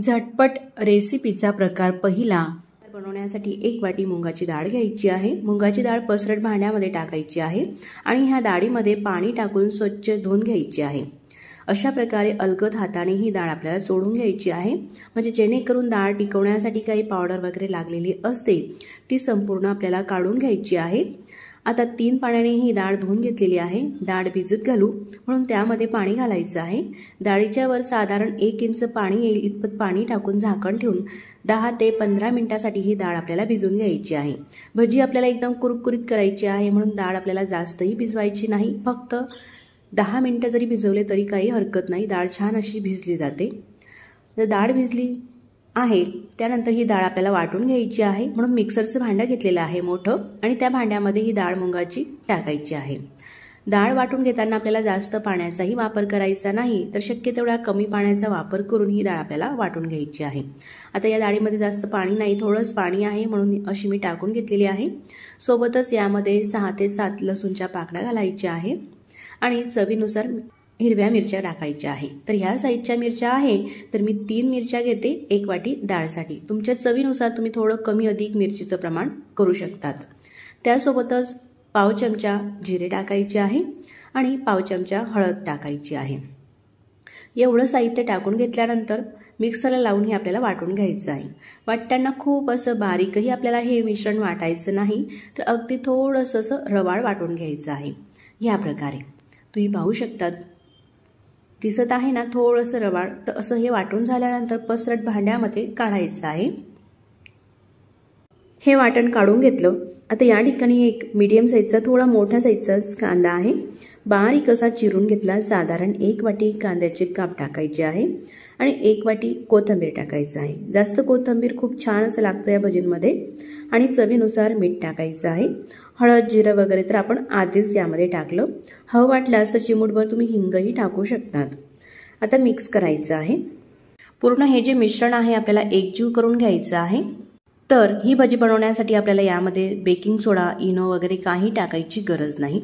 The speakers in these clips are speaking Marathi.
झटपट रेसिपीचा प्रकार पहिला बनवण्यासाठी एक वाटी मुंगाची डाळ घ्यायची आहे मुंगाची डाळ पसरट भांड्यामध्ये टाकायची आहे आणि ह्या डाळीमध्ये पाणी टाकून स्वच्छ धुवून घ्यायची आहे अशा प्रकारे अलगद हाताने ही डाळ आपल्याला जोडून घ्यायची आहे म्हणजे जेणेकरून डाळ टिकवण्यासाठी काही पावडर वगैरे लागलेली असते ती संपूर्ण आपल्याला काढून घ्यायची आहे आता तीन पाण्याने ही डाळ धुवून घेतलेली आहे डाळ भिजत घालू म्हणून त्यामध्ये पाणी घालायचं आहे डाळीच्या वर साधारण एक इंच पाणी येईल इतपत पाणी टाकून झाकण ठेवून दहा ते पंधरा मिनिटासाठी ही डाळ आपल्याला भिजून घ्यायची आहे भजी आपल्याला एकदम कुरकुरीत करायची आहे म्हणून डाळ आपल्याला जास्तही भिजवायची नाही फक्त दहा मिनटं जरी भिजवले तरी काही हरकत नाही डाळ छान अशी भिजली जाते जर डाळ भिजली आहे त्यानंतर ही डाळ आपल्याला वाटून घ्यायची आहे म्हणून मिक्सरचं भांडं घेतलेलं आहे मोठं आणि त्या भांड्यामध्ये ही डाळ मुंगाची टाकायची आहे डाळ वाटून घेताना आपल्याला जास्त पाण्याचाही वापर करायचा नाही तर शक्य तेवढा कमी पाण्याचा वापर करून ही डाळ आपल्याला वाटून घ्यायची आहे आता या डाळीमध्ये जास्त पाणी नाही थोडंच पाणी आहे म्हणून अशी मी टाकून घेतलेली आहे सोबतच यामध्ये सहा ते सात लसूणच्या पाकड्या घालायच्या आहे आणि चवीनुसार हिरव्या मिरच्या टाकायच्या आहे तर ह्या साईजच्या मिरच्या आहे तर मी तीन मिरच्या घेते एक वाटी डाळसाठी तुमच्या चवीनुसार तुम्ही थोडं कमी अधिक मिरचीचं प्रमाण करू शकतात त्यासोबतच पाव चमचा जिरे टाकायचे आहे आणि पाव चमचा हळद टाकायची आहे एवढं साहित्य टाकून घेतल्यानंतर मिक्सरला लावून हे आपल्याला वाटून घ्यायचं आहे वाटताना खूप असं बारीकही आपल्याला हे मिश्रण वाटायचं नाही तर अगदी थोडंसं असं रवाळ वाटून घ्यायचं आहे ह्या प्रकारे तुम्ही पाहू शकतात दिसत आहे ना थोडंसं रवाळ तर असं हे वाटून झाल्यानंतर पसरट भांड्यामध्ये काढायचं आहे हे वाटण काढून घेतलं आता या ठिकाणी एक मीडियम साईजचा थोडा मोठ्या साईजचाच कांदा आहे बारीक असा चिरून घेतला साधारण एक वाटी कांद्याचे काप टाकायचे आहे आणि एक वाटी कोथंबीर टाकायचं आहे जास्त कोथंबीर खूप छान असं लागतं या भजींमध्ये आणि चवीनुसार मीठ टाकायचं आहे हळद जिरं वगैरे तर आपण आधीच यामध्ये टाकलं हवं वाटल्यास तर चिमूटभर तुम्ही हिंगही टाकू शकतात आता मिक्स करायचं आहे पूर्ण हे जे मिश्रण आहे आपल्याला एकजीव करून घ्यायचं आहे तर ही भजी बनवण्यासाठी आपल्याला यामध्ये बेकिंग सोडा इनो वगैरे काही टाकायची गरज नाही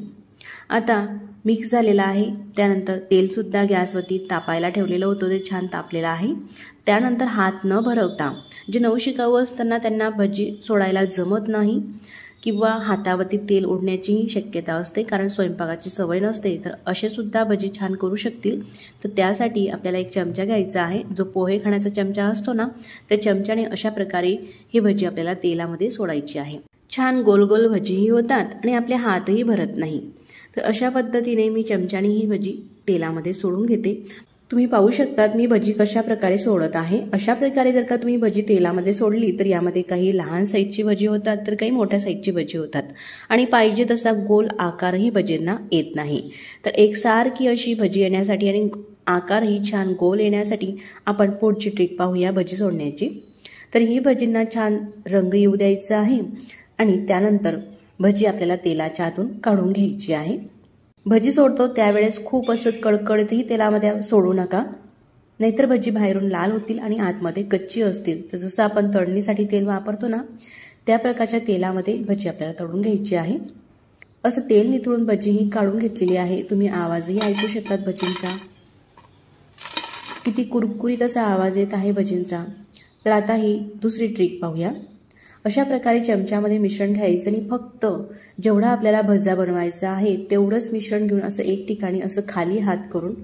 आता मिक्स झालेला आहे त्यानंतर तेलसुद्धा गॅसवरती तापायला ठेवलेलं होतं ते छान तापलेलं आहे त्यानंतर हात न भरवता जे नऊ शिकावं असताना त्यांना भजी सोडायला जमत नाही किंवा हातावरती तेल ओढण्याचीही शक्यता असते कारण स्वयंपाकाची सवय नसते तर असे सुद्धा भजी छान करू शकतील तर त्यासाठी आपल्याला एक चमचा घ्यायचा आहे जो पोहे खाण्याचा चमचा असतो ना त्या चमच्याने अशा प्रकारे ही भजी आपल्याला तेलामध्ये सोडायची आहे छान गोल गोल भजीही होतात आणि आपले हातही भरत नाही तर अशा पद्धतीने मी चमच्याने ही भजी तेलामध्ये सोडून घेते तुम्ही पाहू शकतात मी भजी कशा प्रकारे सोडत आहे अशा प्रकारे जर का तुम्ही भजी तेलामध्ये सोडली तर यामध्ये काही लहान साईजची भजी होतात तर काही मोठ्या साईजची भजी होतात आणि पाहिजे तसा गोल आकारही भजींना येत नाही तर एक सारखी अशी भजी येण्यासाठी आणि आकारही छान गोल येण्यासाठी आपण पुढची ट्रिक पाहूया भजी सोडण्याची तर ही भजींना छान रंग येऊ द्यायचा आहे आणि त्यानंतर भजी आपल्याला तेलाच्या आतून काढून घ्यायची आहे भजी सोडतो त्यावेळेस खूप असं कडकडतही तेलामध्ये सोडू नका नाहीतर भजी बाहेरून लाल होतील आणि आतमध्ये कच्ची असतील तर जसं आपण तळणीसाठी तेल वापरतो ना त्या प्रकारच्या तेलामध्ये भजी आपल्याला तळून घ्यायची आहे असं तेल निथळून भजी ही काढून घेतलेली आहे तुम्ही आवाजही ऐकू शकतात भजींचा किती कुरकुरीत असा आवाज येत आहे भजींचा तर आता ही दुसरी ट्रिक पाहूया अशा प्रकारे चमच्यामध्ये मिश्रण घ्यायचं आणि फक्त जेवढा आपल्याला भजा बनवायचा आहे तेवढंच मिश्रण घेऊन असं एक ठिकाणी असं खाली हात करून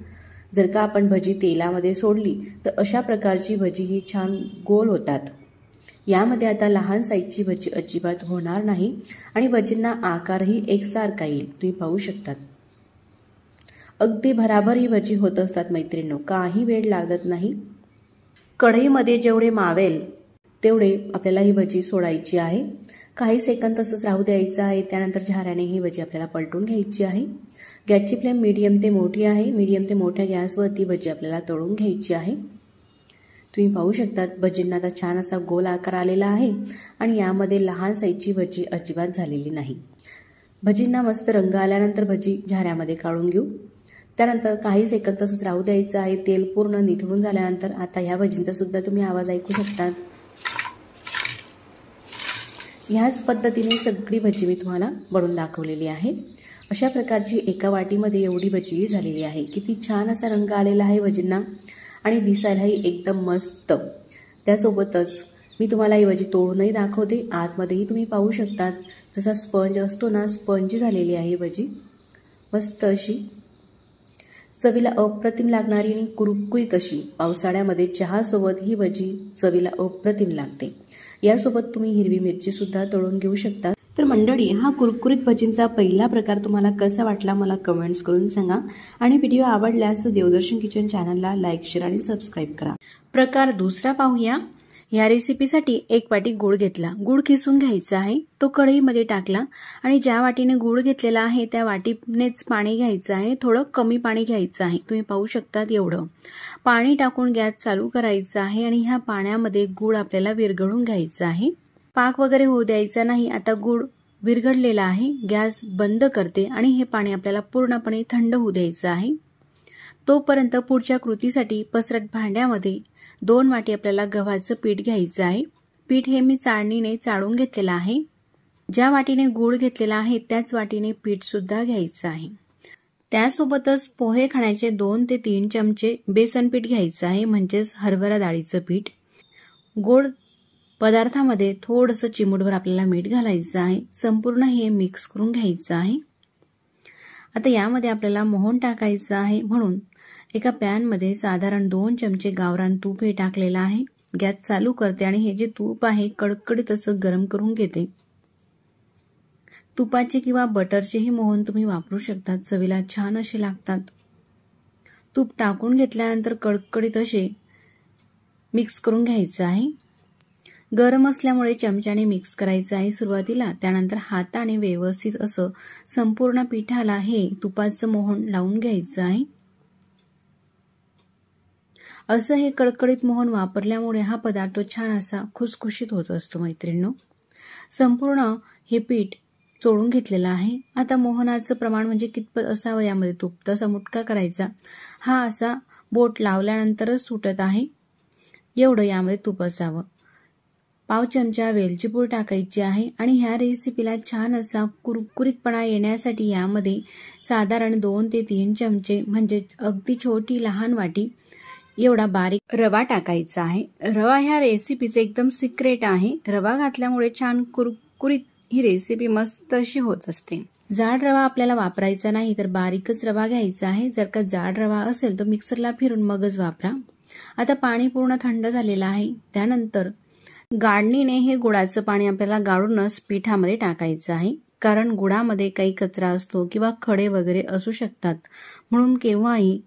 जर का आपण भजी तेलामध्ये सोडली तर अशा प्रकारची भजी ही छान गोल होतात यामध्ये आता लहान साईजची भजी अजिबात होणार नाही आणि भजींना आकारही एकसारखा येईल तुम्ही पाहू शकतात अगदी भराभर ही भजी होत असतात मैत्रिणींनो काही वेळ लागत नाही कढईमध्ये जेवढे मावेल तेवढे आपल्याला ही भजी सोडायची आहे काही सेकंद तसंच राहू द्यायचं आहे त्यानंतर झाऱ्याने ही भजी आपल्याला पलटून घ्यायची आहे गॅसची फ्लेम मीडियम ते मोठी आहे मीडियम ते मोठ्या गॅसवरती भजी आपल्याला तळून घ्यायची आहे तुम्ही पाहू शकतात भजींना आता छान असा गोल आकार आलेला आहे आणि यामध्ये लहान साईजची भजी अजिबात झालेली नाही भजींना मस्त रंग आल्यानंतर भजी झाऱ्यामध्ये काढून घेऊ त्यानंतर काही सेकंद तसंच राहू द्यायचं आहे तेल पूर्ण निथळून झाल्यानंतर आता ह्या भजींचासुद्धा तुम्ही आवाज ऐकू शकतात ह्याच पद्धतीने सगळी भजी मी तुम्हाला बनवून दाखवलेली आहे अशा प्रकारची एका वाटीमध्ये एवढी भजी झालेली आहे किती छान असा रंग आलेला आहे भजींना आणि दिसायलाही एकदम मस्त त्यासोबतच मी तुम्हाला ही भजी तोडूनही दाखवते आतमध्येही तुम्ही पाहू शकतात जसा स्पंज असतो ना स्पंज झालेली आहे भजी मस्त अशी चवीला अप्रतिम लागणारी आणि कुरकुरीत अशी पावसाळ्यामध्ये चहासोबत ही भजी चवीला अप्रतिम लागते यासोबत तुम्ही हिरवी मिरची सुद्धा तळून घेऊ शकता तर मंडळी हा कुरकुरीत भजींचा पहिला प्रकार तुम्हाला कसा वाटला मला कमेंट्स करून सांगा आणि व्हिडिओ आवडल्यास तर देवदर्शन किचन चॅनलला लाईक शेअर आणि सबस्क्राईब करा प्रकार दुसरा पाहूया ह्या रेसिपीसाठी एक वाटी गूळ घेतला गूळ खिसून घ्यायचा आहे तो कढईमध्ये टाकला आणि ज्या वाटीने गूळ घेतलेला आहे त्या वाटीनेच पाणी घ्यायचं आहे थोडं कमी पाणी घ्यायचं आहे तुम्ही पाहू शकतात एवढं पाणी टाकून गॅस चालू करायचा आहे आणि ह्या पाण्यामध्ये गूळ आपल्याला विरघळून घ्यायचा आहे पाक वगैरे होऊ द्यायचा नाही आता गूळ विरघडलेला आहे गॅस बंद करते आणि हे पाणी आपल्याला पूर्णपणे थंड होऊ द्यायचं आहे तोपर्यंत पुढच्या कृतीसाठी पसरट भांड्यामध्ये दोन वाटी आपल्याला गव्हाचं पीठ घ्यायचं आहे पीठ हे मी चाळणीने चाळून घेतलेलं आहे ज्या वाटीने गूळ घेतलेला आहे त्याच वाटीने पीठसुद्धा घ्यायचं आहे त्यासोबतच पोहे खाण्याचे दोन ते तीन चमचे बेसन पीठ घ्यायचं आहे म्हणजेच हरभरा डाळीचं पीठ गोड पदार्थामध्ये थोडंसं चिमूटभर आपल्याला मीठ घालायचं आहे संपूर्ण हे मिक्स करून घ्यायचं आहे आता यामध्ये आपल्याला मोहन टाकायचं आहे म्हणून एका पॅनमध्ये साधारण दोन चमचे गावरान तूप हे टाकलेलं आहे गॅस चालू करते आणि हे जे तूप आहे कडकडीत असं गरम करून घेते तुपाचे किंवा बटरचेही मोहन तुम्ही वापरू शकतात चवीला छान असे लागतात तूप टाकून घेतल्यानंतर कडकडीत असे मिक्स करून घ्यायचं आहे गरम असल्यामुळे चमच्याने मिक्स करायचं आहे सुरुवातीला त्यानंतर हाताने व्यवस्थित असं संपूर्ण पिठाला हे तुपाचं मोहन लावून घ्यायचं आहे असं हे कडकडीत मोहन वापरल्यामुळे हा पदार्थ छान असा खुसखुशीत होत असतो मैत्रिणी संपूर्ण हे पीठ चोळून घेतलेला आहे आता मोहनाचं प्रमाण म्हणजे कितपत असावं यामध्ये तूप तसा मुटका करायचा हा असा बोट लावल्यानंतरच सुटत आहे एवढं यामध्ये तूप असावं पाव चमचा वेलची पूड टाकायची आहे आणि ह्या रेसिपीला छान असा कुरकुरीतपणा येण्यासाठी यामध्ये साधारण दोन ते तीन चमचे म्हणजे अगदी छोटी लहान वाटी एवढा बारीक रवा टाकायचा आहे रवा ह्या रेसिपीचं एकदम सिक्रेट आहे रवा घातल्यामुळे छान कुरकुरीत ही रेसिपी मस्त अशी होत असते जाड रवा आपल्याला वापरायचा नाही तर बारीकच रवा घ्यायचा आहे जर का जाड रवा असेल तर मिक्सरला फिरून मगच वापरा आता पाणी पूर्ण थंड झालेलं आहे त्यानंतर गाळणीने हे गुळाचं पाणी आपल्याला गाळूनच पिठामध्ये टाकायचं आहे कारण गुळामध्ये काही कचरा असतो किंवा खडे वगैरे असू शकतात म्हणून केव्हाही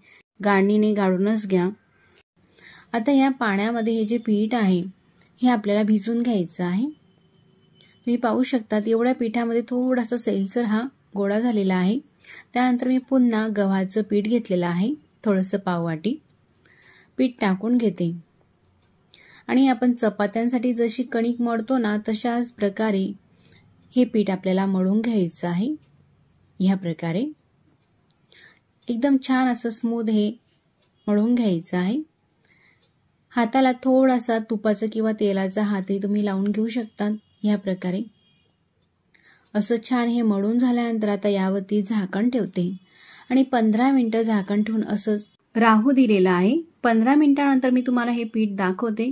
गाळणीने गाळूनच घ्या आता या पाण्यामध्ये हे जे पीठ आहे हे आपल्याला भिजून घ्यायचं आहे तुम्ही पाहू शकतात एवढ्या पिठामध्ये थोडासा सैलसर हा गोळा झालेला आहे त्यानंतर मी पुन्हा गव्हाचं पीठ घेतलेलं आहे थोडंसं पाववाटी पीठ टाकून घेते आणि आपण चपात्यांसाठी जशी कणिक मळतो ना तशाच प्रकारे हे पीठ आपल्याला मळून घ्यायचं आहे ह्या प्रकारे एकदम छान असं स्मूद हे मळून घ्यायचं आहे हाताला थोडासा तुपाचा किंवा तेलाचा हातही तुम्ही लावून घेऊ शकता या प्रकारे असं छान हे मळून झाल्यानंतर आता यावरती झाकण ठेवते आणि पंधरा मिनटं झाकण ठेवून असंच राहू दिलेलं आहे पंधरा मिनटानंतर मी तुम्हाला हे पीठ दाखवते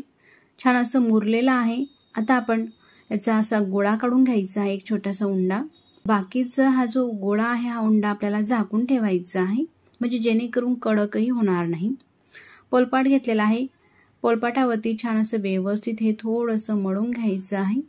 छान असं मुरलेलं आहे आता आपण याचा असा गोळा काढून घ्यायचा आहे एक छोटासा उंडा बाकीचा हा जो गोळा आहे हा उंडा आपल्याला झाकून ठेवायचा आहे म्हणजे जेणेकरून कडकही होणार नाही पोलपाट घेतलेला आहे पोलपाटावरती छान असं व्यवस्थित हे थोडंसं मळून घ्यायचं आहे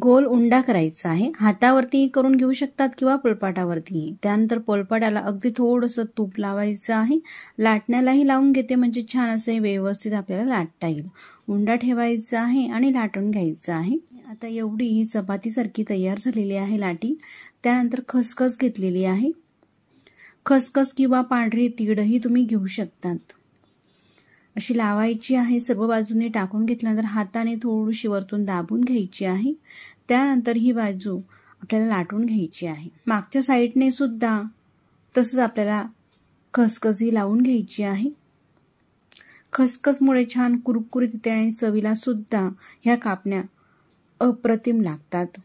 गोल उंडा करायचा आहे हातावरती करून घेऊ शकतात किंवा पोलपाटावरती त्यानंतर पोलपाटाला अगदी थोडंसं तूप लावायचं आहे लाटण्यालाही लावून घेते म्हणजे छान असे व्यवस्थित आपल्याला लाटता येईल उंडा ठेवायचा आहे आणि लाटून घ्यायचं आहे आता एवढी ही सारखी तयार झालेली आहे लाटी त्यानंतर खसखस घेतलेली आहे खसखस किंवा पांढरी तीडही तुम्ही घेऊ शकतात अशी लावायची आहे सर्व बाजूने टाकून घेतल्यानंतर हाताने थोडीशी वरतून दाबून घ्यायची आहे त्यानंतर ही बाजू आपल्याला लाटून घ्यायची आहे मागच्या साईडने सुद्धा तसंच आपल्याला खसखस ही लावून घ्यायची आहे खसखसमुळे छान कुरकुरीत येते आणि चवीला सुद्धा ह्या कापण्या अप्रतिम लागतात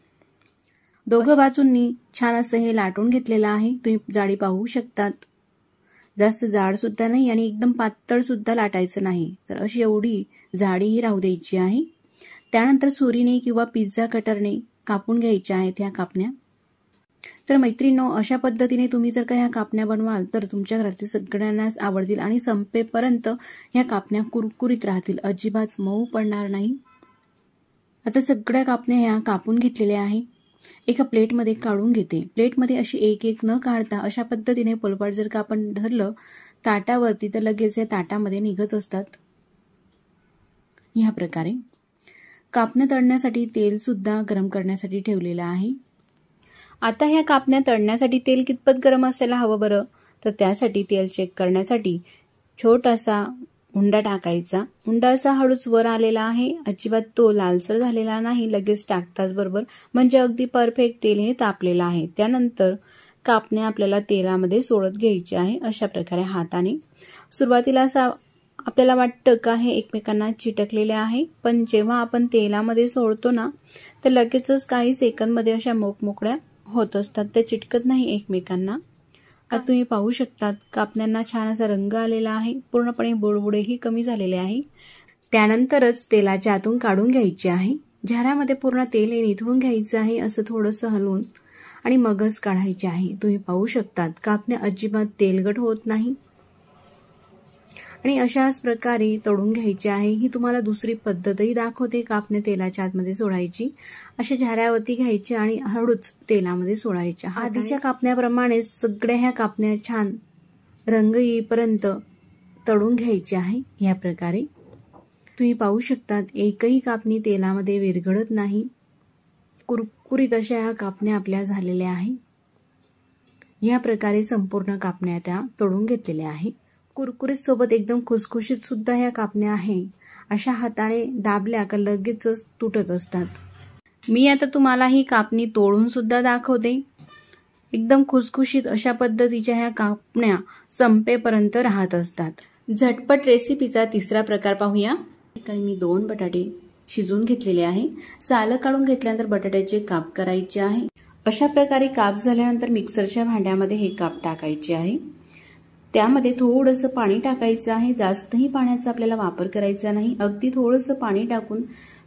दोघं बाजूंनी छान असं हे लाटून घेतलेलं आहे तुम्ही जाडी पाहू शकतात जास्त जाडसुद्धा नाही आणि एकदम पातळ सुद्धा लाटायचं नाही तर अशी एवढी जाडीही राहू द्यायची आहे त्यानंतर सुरीने किंवा पिझ्झा कटरने कापून घ्यायच्या आहेत ह्या कापण्या तर मैत्रिणींनो अशा पद्धतीने तुम्ही जर का ह्या कापण्या बनवाल तर तुमच्या घरातील सगळ्यांनाच आवडतील आणि संपेपर्यंत ह्या कापण्या कुरकुरीत राहतील अजिबात मऊ पडणार नाही आता सगळ्या कापण्या ह्या कापून घेतलेल्या आहेत एका प्लेटमध्ये काढून घेते प्लेटमध्ये अशी एक एक न काढता अशा पद्धतीने पोलपाट जर का आपण धरलं ताटावरती तर लगेच या ताटामध्ये निघत असतात ह्या प्रकारे कापण्या तळण्यासाठी तेलसुद्धा गरम करण्यासाठी ठेवलेलं आहे आता ह्या कापण्या तळण्यासाठी तेल कितपत गरम असायला हवं बरं तर त्यासाठी तेल चेक करण्यासाठी छोटासा उंडा टाकायचा उंडा असा हळूच वर आलेला आहे अजिबात तो लालसर झालेला नाही लगेच टाकताच बरोबर म्हणजे अगदी परफेक्ट तेल हे तापलेलं आहे त्यानंतर कापणे आपल्याला तेलामध्ये सोडत घ्यायची आहे अशा प्रकारे हाताने सुरुवातीला असा आपल्याला वाटतं का हे एकमेकांना चिटकलेले आहे पण जेव्हा आपण तेलामध्ये सोडतो ना तर लगेचच काही सेकंदमध्ये अशा मोकमोकळ्या होत असतात त्या चिटकत नाही एकमेकांना आता तुम्ही पाहू शकतात कापण्यांना छान असा रंग आलेला आहे पूर्णपणे बुडबुडेही कमी झालेले आहे त्यानंतरच तेलाच्या आतून काढून घ्यायचे आहे झाऱ्यामध्ये पूर्ण तेल हे निथळून घ्यायचं आहे असं थोडंसं हलवून आणि मगच काढायचे आहे तुम्ही पाहू शकतात कापण्या अजिबात तेलगट होत नाही आणि अशाच प्रकारे तळून घ्यायची आहे ही तुम्हाला दुसरी पद्धतही दाखवते कापणे तेलाच्या आतमध्ये सोडायची अशा झाऱ्यावरती घ्यायची आणि हळूच तेलामध्ये सोडायच्या आधीच्या कापण्याप्रमाणे सगळ्या ह्या कापण्या छान रंग येईपर्यंत तळून घ्यायची आहे ह्या प्रकारे तुम्ही पाहू शकतात एकही कापणी तेलामध्ये विरघळत नाही कुरकुरीत अशा ह्या कापण्या आपल्या झालेल्या आहे ह्या प्रकारे संपूर्ण कापण्या त्या तोडून घेतलेल्या आहे कुरकुरीत सोबत एकदम खुसखुशीत सुद्धा ह्या कापण्या आहे अशा हाताने दाबल्या का लगेचच तुटत असतात मी आता तुम्हाला ही कापणी तोडून सुद्धा दाखवते एकदम खुसखुशीत अशा पद्धतीच्या ह्या कापण्या संपेपर्यंत राहत असतात झटपट रेसिपीचा तिसरा प्रकार पाहूया ठिकाणी मी दोन बटाटे शिजून घेतलेले आहे साल काढून घेतल्यानंतर बटाट्याचे काप करायचे आहे अशा प्रकारे काप झाल्यानंतर मिक्सरच्या भांड्यामध्ये हे काप टाकायचे आहे त्यामध्ये थोडंसं पाणी टाकायचं आहे जास्तही पाण्याचा आपल्याला वापर करायचा नाही अगदी थोडंसं पाणी टाकून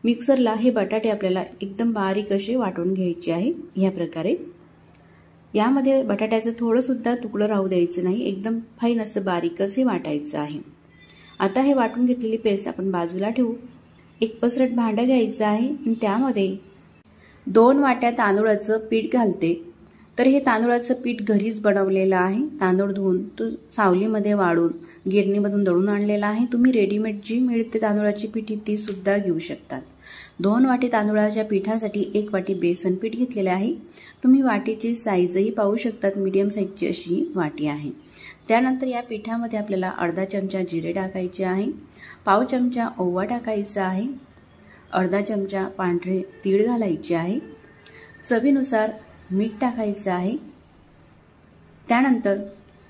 मिक्सरला हे बटाटे आपल्याला एकदम बारीक असे वाटून घ्यायचे आहे ह्या प्रकारे यामध्ये बटाट्याचं थोडंसुद्धा तुकडं राहू द्यायचं नाही एकदम फाईन असं बारीकच हे वाटायचं आहे आता हे वाटून घेतलेली पेस्ट आपण बाजूला ठेवू एक पसरट भांडं घ्यायचं आहे आणि त्यामध्ये दोन वाट्या तांदूळाचं पीठ घालते तर हे तांदूळाचं पीठ घरीच बनवलेलं आहे तांदूळ धुवून तो सावलीमध्ये वाळून गिरणीमधून दळून आणलेला आहे तुम्ही रेडीमेड जी मिळते तांदूळाची पिठी ती सुद्धा घेऊ शकतात दोन वाटी तांदूळाच्या पिठासाठी एक वाटी बेसन पीठ घेतलेले आहे तुम्ही वाटीची साईजही पाहू शकतात मीडियम साईजची अशी वाटी आहे त्यानंतर या पिठामध्ये आपल्याला अर्धा चमचा जिरे टाकायचे आहे पाव चमचा ओवा टाकायचा आहे अर्धा चमचा पांढरे तीळ घालायचे आहे चवीनुसार मीठ टाकायचं आहे त्यानंतर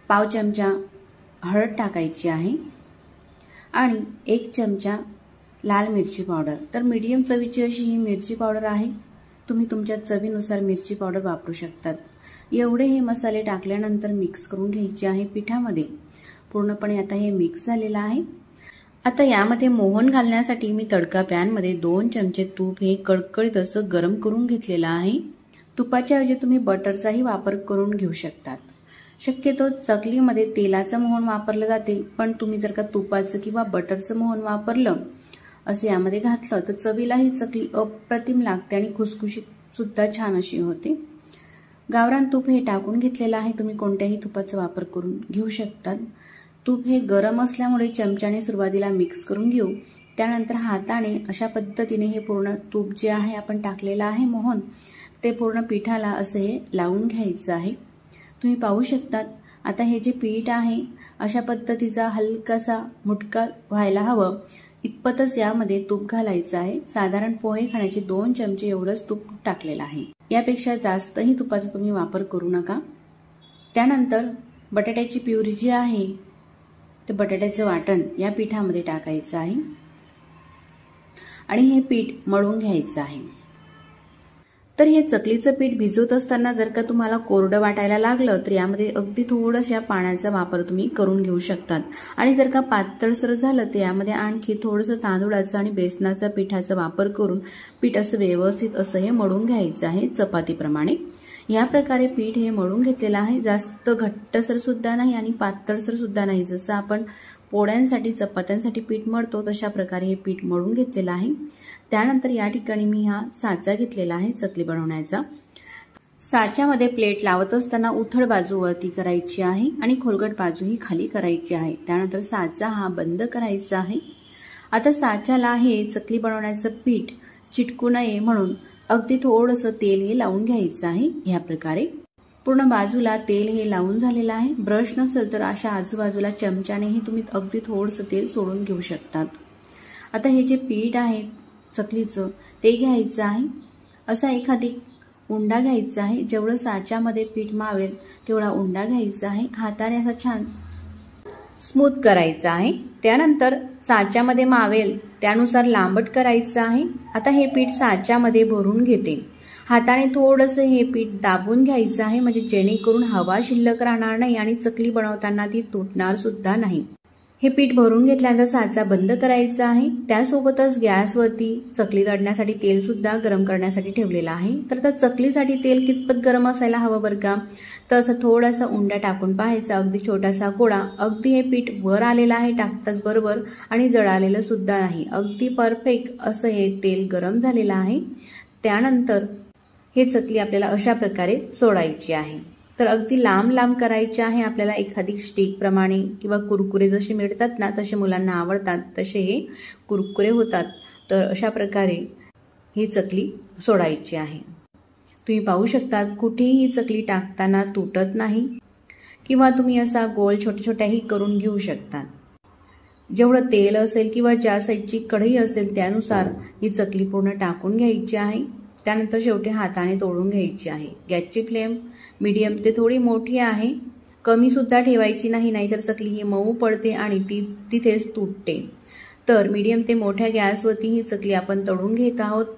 पाव चमचा हळद टाकायची आहे आणि एक चमचा लाल मिरची पावडर तर मीडियम चवीची अशी ही मिरची पावडर आहे तुम्ही तुमच्या चवीनुसार मिरची पावडर वापरू शकतात एवढे हे मसाले टाकल्यानंतर मिक्स करून घ्यायचे आहे पिठामध्ये पूर्णपणे आता हे मिक्स झालेलं आहे आता यामध्ये मोहन घालण्यासाठी मी तडका पॅनमध्ये दोन चमचे तूप हे कडकडीत असं गरम करून घेतलेलं आहे ऐवजी तुम्ही बटरचाही वापर करून घेऊ शकतात शक्यतो चकलीमध्ये तेलाचं मोहन वापरलं जाते पण तुम्ही जर का तुपाचं किंवा बटरचं मोहन वापरलं असं यामध्ये घातलं तर चवीला ही चकली अप्रतिम लागते आणि सुद्धा छान अशी होते गावरान तूप हे टाकून घेतलेलं आहे तुम्ही कोणत्याही तुपाचा वापर करून घेऊ शकतात तूप हे गरम असल्यामुळे चमच्याने सुरुवातीला मिक्स करून घेऊ त्यानंतर हाताने अशा पद्धतीने हे पूर्ण तूप जे आहे आपण टाकलेलं आहे मोहन ते पूर्ण पिठाला असं हे लावून घ्यायचं आहे तुम्ही पाहू शकतात आता हे जे पीठ आहे अशा पद्धतीचा हलकासा मुटका व्हायला हवं इतपतच यामध्ये तूप घालायचं आहे साधारण पोहे खाण्याचे दोन चमचे एवढंच तूप टाकलेलं आहे यापेक्षा जास्तही तुपाचा तुम्ही वापर करू नका त्यानंतर बटाट्याची प्युरी जी आहे ते बटाट्याचं वाटण या पिठामध्ये टाकायचं आहे आणि हे पीठ मळून घ्यायचं आहे तर हे चकलीचं पीठ भिजवत असताना जर का तुम्हाला कोरडं वाटायला लागलं तर यामध्ये अगदी थोडंशा पाण्याचा वापर तुम्ही करून घेऊ शकतात आणि जर का पातळसर झालं तर यामध्ये आणखी थोडंसं तांदुळाचं आणि बेसनाचा पिठाचा वापर करून पीठ असं व्यवस्थित असं हे मळून घ्यायचं आहे चपातीप्रमाणे या प्रकारे पीठ हे मळून घेतलेलं आहे जास्त घट्टसर सुद्धा नाही आणि पातळसर सुद्धा नाही जसं आपण पोळ्यांसाठी चपात्यांसाठी पीठ मळतो तशा प्रकारे हे पीठ मळून घेतलेलं आहे त्यानंतर या ठिकाणी मी हा साचा घेतलेला आहे चकली बनवण्याचा साच्यामध्ये प्लेट लावत असताना उथळ बाजू वरती करायची आहे आणि खोलगट बाजू ही खाली करायची आहे त्यानंतर साचा हा बंद करायचा आहे आता साच्याला हे चकली बनवण्याचं पीठ चिटकू नये म्हणून अगदी थोडंसं तेल हे लावून घ्यायचं आहे ह्या प्रकारे पूर्ण बाजूला तेल हे लावून झालेलं आहे ब्रश नसेल तर अशा आजूबाजूला चमच्यानेही तुम्ही अगदी थोडंसं तेल सोडून घेऊ शकतात आता हे जे पीठ आहे चकलीचं ते घ्यायचं आहे असा एखादी उंडा घ्यायचा आहे जेवढं साच्यामध्ये पीठ मावेल तेवढा उंडा घ्यायचा आहे हाताने असा छान स्मूथ करायचा आहे त्यानंतर साच्यामध्ये मावेल त्यानुसार लांबट करायचं आहे आता हे पीठ साच्यामध्ये भरून घेते हाताने थोडंसं हे पीठ दाबून घ्यायचं आहे म्हणजे जेणेकरून हवा शिल्लक राहणार नाही आणि चकली बनवताना ती तुटणार सुद्धा नाही हे पीठ भरून घेतल्यानंतर साचा बंद करायचा आहे त्यासोबतच गॅसवरती चकली तळण्यासाठी तेल सुद्धा गरम करण्यासाठी ठेवलेलं आहे तर त्या चकलीसाठी तेल कितपत गरम असायला हवं बरं का तर असं थोडासा उंडा टाकून पाहायचा अगदी छोटासा गोळा अगदी हे पीठ वर आलेलं आहे टाकताच बरोबर आणि जळालेलं सुद्धा नाही अगदी परफेक्ट असं हे तेल गरम झालेलं आहे त्यानंतर हे चकली आपल्याला अशा प्रकारे सोडायची आहे तर अगदी लांब लांब करायची आहे आपल्याला एखादी स्टिक प्रमाणे किंवा कुरकुरे जसे मिळतात ना तसे मुलांना आवडतात तसे हे कुरकुरे होतात तर अशा प्रकारे ही चकली सोडायची आहे तुम्ही पाहू शकता कुठेही ही चकली टाकताना तुटत नाही किंवा तुम्ही असा गोल छोट्या छोट्याही करून घेऊ शकता जेवढं तेल असेल किंवा ज्या साईजची कढई असेल त्यानुसार ही चकली पूर्ण टाकून घ्यायची आहे त्यानंतर शेवटी हाताने तोडून घ्यायची आहे गॅसची फ्लेम मीडियम ते थोडी मोठी आहे कमी सुद्धा ठेवायची नाही नाहीतर चकली ही मऊ पडते आणि ती तिथेच तुटते तर मीडियम ते मोठ्या गॅसवरती ही चकली आपण तळून घेत आहोत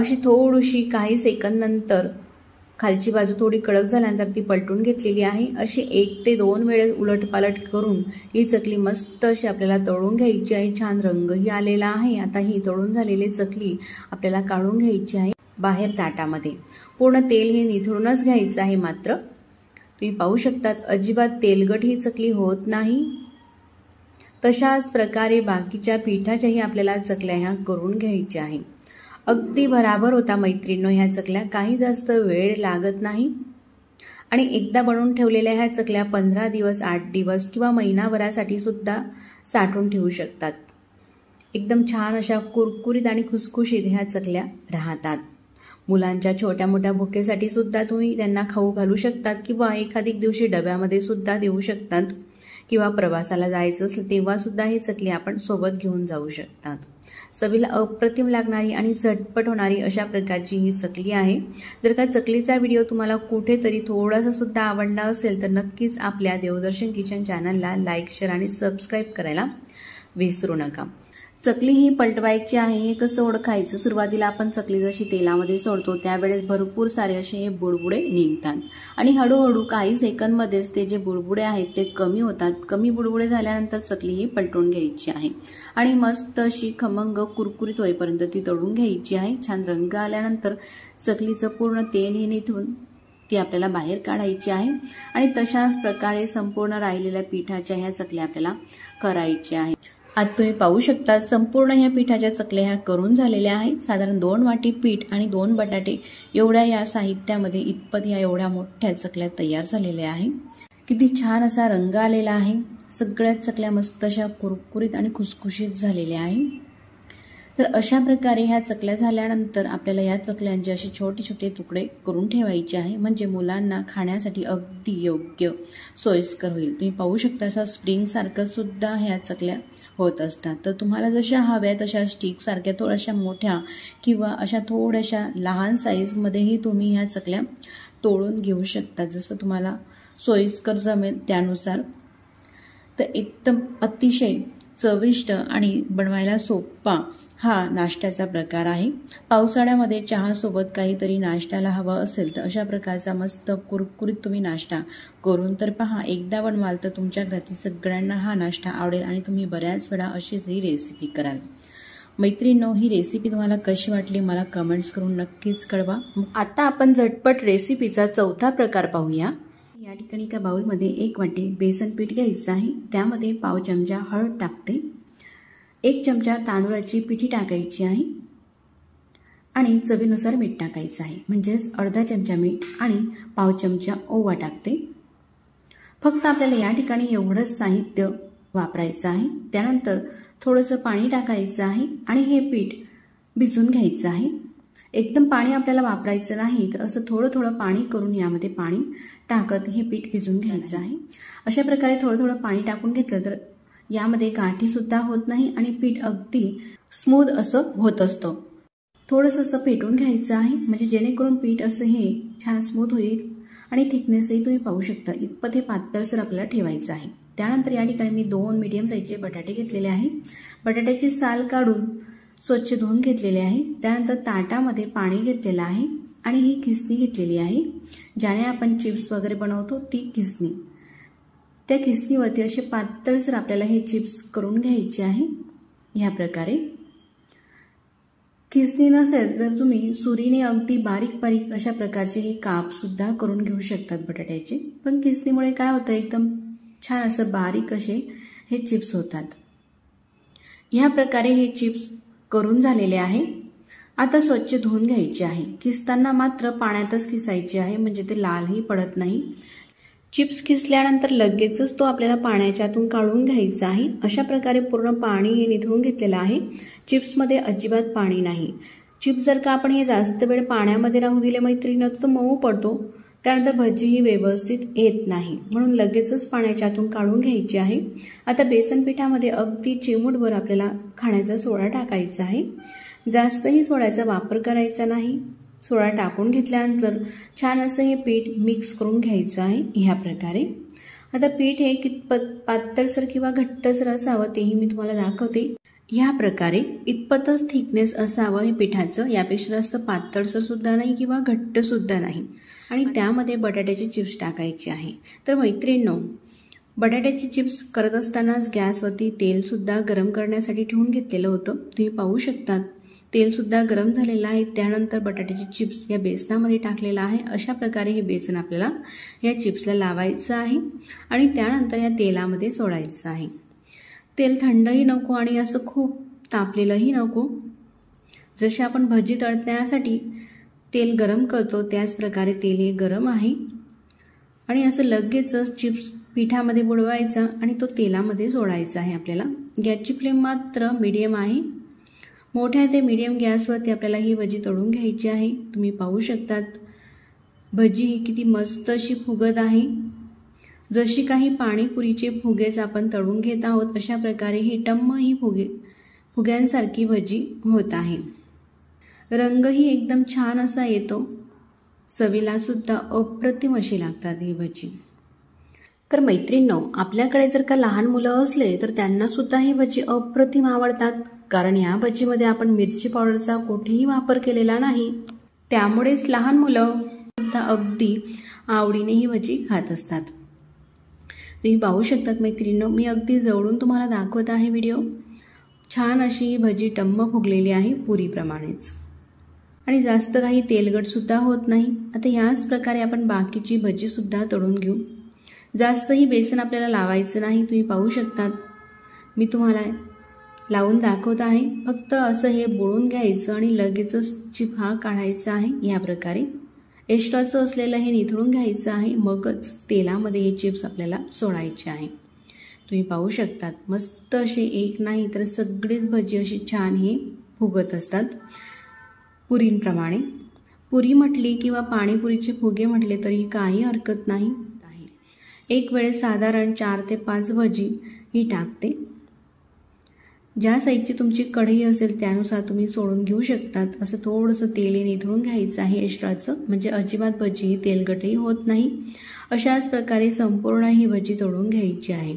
अशी थोडीशी काही सेकंद खालची बाजू थोडी कडक झाल्यानंतर ती पलटून घेतलेली आहे अशी एक ते दोन वेळेस उलटपालट करून ही चकली मस्त अशी आपल्याला तळून घ्यायची आहे छान रंगही आलेला आहे आता ही तळून झालेली चकली आपल्याला काढून घ्यायची आहे बाहेर ताटामध्ये पूर्ण तेल हे निथळूनच घ्यायचं आहे मात्र तुम्ही पाहू शकतात अजिबात तेलगट ही चकली होत नाही तशाच प्रकारे बाकीच्या पिठाच्याही आपल्याला चकल्या ह्या करून घ्यायच्या आहे अगदी बराबर होता मैत्रिणो ह्या चकल्या काही जास्त वेळ लागत नाही आणि एकदा बनवून ठेवलेल्या ह्या चकल्या पंधरा दिवस आठ दिवस किंवा महिनाभरासाठी सुद्धा साठवून ठेवू शकतात एकदम छान अशा कुरकुरीत आणि खुसखुशीत ह्या चकल्या राहतात मुलांच्या छोट्या मोठ्या भुकेसाठी सुद्धा तुम्ही त्यांना खाऊ घालू शकतात किंवा एखादी दिवशी डब्यामध्ये सुद्धा देऊ शकतात किंवा प्रवासाला जायचं असेल सुद्धा हे चकली आपण सोबत घेऊन जाऊ शकतात चवीला अप्रतिम लागणारी आणि झटपट होणारी अशा प्रकारची ही चकली आहे जर का चकलीचा व्हिडिओ तुम्हाला कुठेतरी थोडासा सुद्धा आवडला असेल तर नक्कीच आपल्या देवदर्शन किचन चॅनलला लाईक शेअर आणि सबस्क्राईब करायला विसरू नका चकली ही पलटवायची आहे हे कसं ओळखायचं सुरुवातीला आपण चकली जशी तेलामध्ये सोडतो त्यावेळेस भरपूर सारे असे हे बुडबुडे निघतात आणि हळूहळू काही सेकंदमध्येच ते जे बुडबुडे आहेत ते कमी होतात कमी बुडबुडे झाल्यानंतर चकली ही पलटून घ्यायची आहे आणि मस्त अशी खमंग कुरकुरीत होईपर्यंत ती तळून घ्यायची आहे छान रंग आल्यानंतर चकलीचं पूर्ण तेल हे निथून ती आपल्याला बाहेर काढायची आहे आणि तशाच प्रकारे संपूर्ण राहिलेल्या पिठाच्या ह्या चकल्या आपल्याला करायच्या आहेत आज तुम्ही पाहू शकता संपूर्ण या पिठाच्या चकल्या ह्या करून झालेल्या आहेत साधारण दोन वाटी पीठ आणि दोन बटाटे एवढ्या या साहित्यामध्ये इतपत ह्या एवढ्या मोठ्या चकल्या तयार झालेल्या आहेत किती छान असा रंग आलेला आहे सगळ्याच चकल्या मस्त अशा कुरकुरीत आणि खुसखुशीत झालेल्या आहे तर अशा प्रकारे ह्या चकल्या झाल्यानंतर आपल्याला या चकल्यांचे असे छोटे छोटे तुकडे करून ठेवायचे आहे म्हणजे मुलांना खाण्यासाठी अगदी योग्य सोयीस्कर होईल तुम्ही पाहू शकता असा सुद्धा ह्या चकल्या होत असतात तर तुम्हाला जशा हव्या तशा स्टिकसारख्या थोड्याशा मोठ्या किंवा अशा थोड्याशा लहान साईजमध्येही तुम्ही ह्या चकल्या तोडून घेऊ शकता जसं तुम्हाला सोयीस्कर जमेल त्यानुसार तर एकदम अतिशय चविष्ट आणि बनवायला सोपा हा नाश्त्याचा प्रकार आहे पावसाळ्यामध्ये चहासोबत काहीतरी नाश्त्याला हवा असेल तर अशा प्रकारचा मस्त कुरकुरीत तुम्ही नाश्ता करून तर पहा एकदा बनवाल तर तुमच्या घरातील सगळ्यांना हा नाश्ता आवडेल आणि तुम्ही बऱ्याच वेळा अशीच ही रेसिपी कराल मैत्रीण ही रेसिपी तुम्हाला कशी वाटली मला कमेंट्स करून नक्कीच कळवा आता आपण झटपट रेसिपीचा चौथा प्रकार पाहूया या ठिकाणी एका बाऊलमध्ये एक वाटी बेसन पीठ घ्यायचं आहे त्यामध्ये पाव चमचा हळद टाकते एक चमचा तांदूळाची पिठी टाकायची आहे आणि चवीनुसार मीठ टाकायचं आहे म्हणजेच अर्धा चमचा मीठ आणि पाव चमचा ओवा टाकते फक्त आपल्याला या ठिकाणी एवढंच साहित्य वापरायचं आहे त्यानंतर थोडंसं पाणी टाकायचं आहे आणि हे पीठ भिजून घ्यायचं आहे एकदम पाणी आपल्याला वापरायचं नाही तर असं थोडं थोडं पाणी करून यामध्ये पाणी टाकत हे पीठ भिजून घ्यायचं आहे अशा प्रकारे थोडं थोडं पाणी टाकून घेतलं तर यामध्ये गाठीसुद्धा होत नाही आणि पीठ अगदी स्मूद असं होत असतं थोडंसं असं पेटून घ्यायचं आहे म्हणजे जेणेकरून पीठ असं हे छान स्मूथ होईल आणि थिकनेसही तुम्ही पाहू शकता इतपत हे पातळसर आपल्याला ठेवायचं आहे त्यानंतर या ठिकाणी मी दोन मीडियम साईजचे बटाटे घेतलेले आहे बटाट्याची साल काढून स्वच्छ धुवून घेतलेले आहे त्यानंतर ताटामध्ये पाणी घेतलेलं आहे आणि ही खिसणी घेतलेली आहे ज्याने आपण चिप्स वगैरे बनवतो ती खिसणी त्या किसनीवरती असे पातळसर आपल्याला हे चिप्स करून घ्यायचे आहे ह्या प्रकारे खिसणी नसेल तर तुम्ही सुरीने अगदी बारीक बारीक अशा प्रकारचे हे कापसुद्धा करून घेऊ शकतात बटाट्याचे पण खिसणीमुळे काय होतं एकदम छान असं बारीक असे हे चिप्स होतात ह्या प्रकारे हे चिप्स करून झालेले आहे आता स्वच्छ धुवून घ्यायचे आहे खिसताना मात्र पाण्यातच खिसायचे आहे म्हणजे ते लालही पडत नाही चिप्स खिसल्यानंतर लगेचच तो आपल्याला पाण्याच्यातून काढून घ्यायचा आहे अशा प्रकारे पूर्ण पाणी हे निथळून घेतलेलं आहे चिप्समध्ये अजिबात पाणी नाही चिप्स जर का आपण हे जास्त वेळ पाण्यामध्ये राहू दिले मैत्रीण तर मऊ पडतो त्यानंतर भजी ही व्यवस्थित येत नाही म्हणून लगेचच पाण्याच्यातून काढून घ्यायची आहे आता बेसन पिठामध्ये अगदी चिमूटभर आपल्याला खाण्याचा सोडा टाकायचा आहे जास्तही सोड्याचा वापर करायचा नाही सोडा टाकून घेतल्यानंतर छान असं हे पीठ मिक्स करून घ्यायचं आहे ह्या प्रकारे आता पीठ हे कितपत पातळसर किंवा घट्टसर असावं तेही मी तुम्हाला दाखवते ह्या प्रकारे इतपतच थिकनेस असावं हे पिठाचं यापेक्षा जास्त पातळसर सुद्धा नाही किंवा घट्टसुद्धा नाही आणि त्यामध्ये बटाट्याचे चिप्स टाकायचे आहे तर मैत्रिणींनो बटाट्याची चिप्स करत असतानाच गॅसवरती तेलसुद्धा गरम करण्यासाठी ठेवून घेतलेलं होतं तुम्ही पाहू शकतात तेलसुद्धा गरम झालेलं आहे त्यानंतर बटाट्याचे चिप्स या बेसनामध्ये टाकलेला आहे अशा प्रकारे हे बेसन आपल्याला या चिप्सला लावायचं आहे आणि त्यानंतर या तेलामध्ये सोडायचं आहे तेल थंडही नको आणि असं खूप तापलेलंही नको जसे आपण भजी तळण्यासाठी तेल गरम करतो त्याचप्रकारे तेल हे गरम आहे आणि असं लगेचच चिप्स पिठामध्ये बुडवायचं आणि तो तेलामध्ये सोडायचा आहे आपल्याला गॅसची फ्लेम मात्र मीडियम आहे मोठ्या ते मीडियम गॅसवरती आपल्याला ही भजी तळून घ्यायची आहे तुम्ही पाहू शकतात भजी ही किती मस्त अशी फुगत आहे जशी काही पाणीपुरीचे फुगेच आपण तळून घेत आहोत अशा प्रकारे ही टम्म ही फुगे फुग्यांसारखी भजी होत आहे रंगही एकदम छान असा येतो चवीला सुद्धा अप्रतिम अशी लागतात ही भजी तर मैत्रिणींनो आपल्याकडे जर का लहान मुलं असले तर त्यांनासुद्धा ही भजी अप्रतिम आवडतात कारण या भजीमध्ये आपण मिरची पावडरचा कुठेही वापर केलेला नाही त्यामुळेच लहान मुलं अगदी आवडीने ही भजी खात असतात तुम्ही पाहू शकतात मैत्रिणीनं मी अगदी जवळून तुम्हाला दाखवत आहे व्हिडिओ छान अशी ही भजी टम्म फुगलेली आहे पुरीप्रमाणेच आणि जास्त काही तेलगटसुद्धा होत नाही आता याच प्रकारे आपण बाकीची भजीसुद्धा तळून घेऊ जास्तही बेसन आपल्याला लावायचं नाही तुम्ही पाहू शकतात मी तुम्हाला लावून दाखवत आहे फक्त असं हे बोळून घ्यायचं आणि लगेचच चिफा काढायचा आहे या प्रकारे एक्स्ट्राचं असलेलं हे निथळून घ्यायचं आहे मगच तेलामध्ये हे चिप्स आपल्याला सोडायचे आहे तुम्ही पाहू शकतात मस्त असे एक नाही तर सगळीच भजी अशी छान हे फुगत असतात पुरींप्रमाणे पुरी म्हटली किंवा पाणीपुरीचे फुगे म्हटले तरी काही हरकत नाही एक वेळेस साधारण चार ते पाच भजी ही टाकते ज्या साईजची तुमची कढई असेल त्यानुसार तुम्ही सोडून घेऊ शकतात असं थोडंसं तेल निथळून घ्यायचं आहे एक्स्ट्राचं म्हणजे अजिबात ही तेलकटही होत नाही अशाच प्रकारे संपूर्ण ही भजी तोडून घ्यायची आहे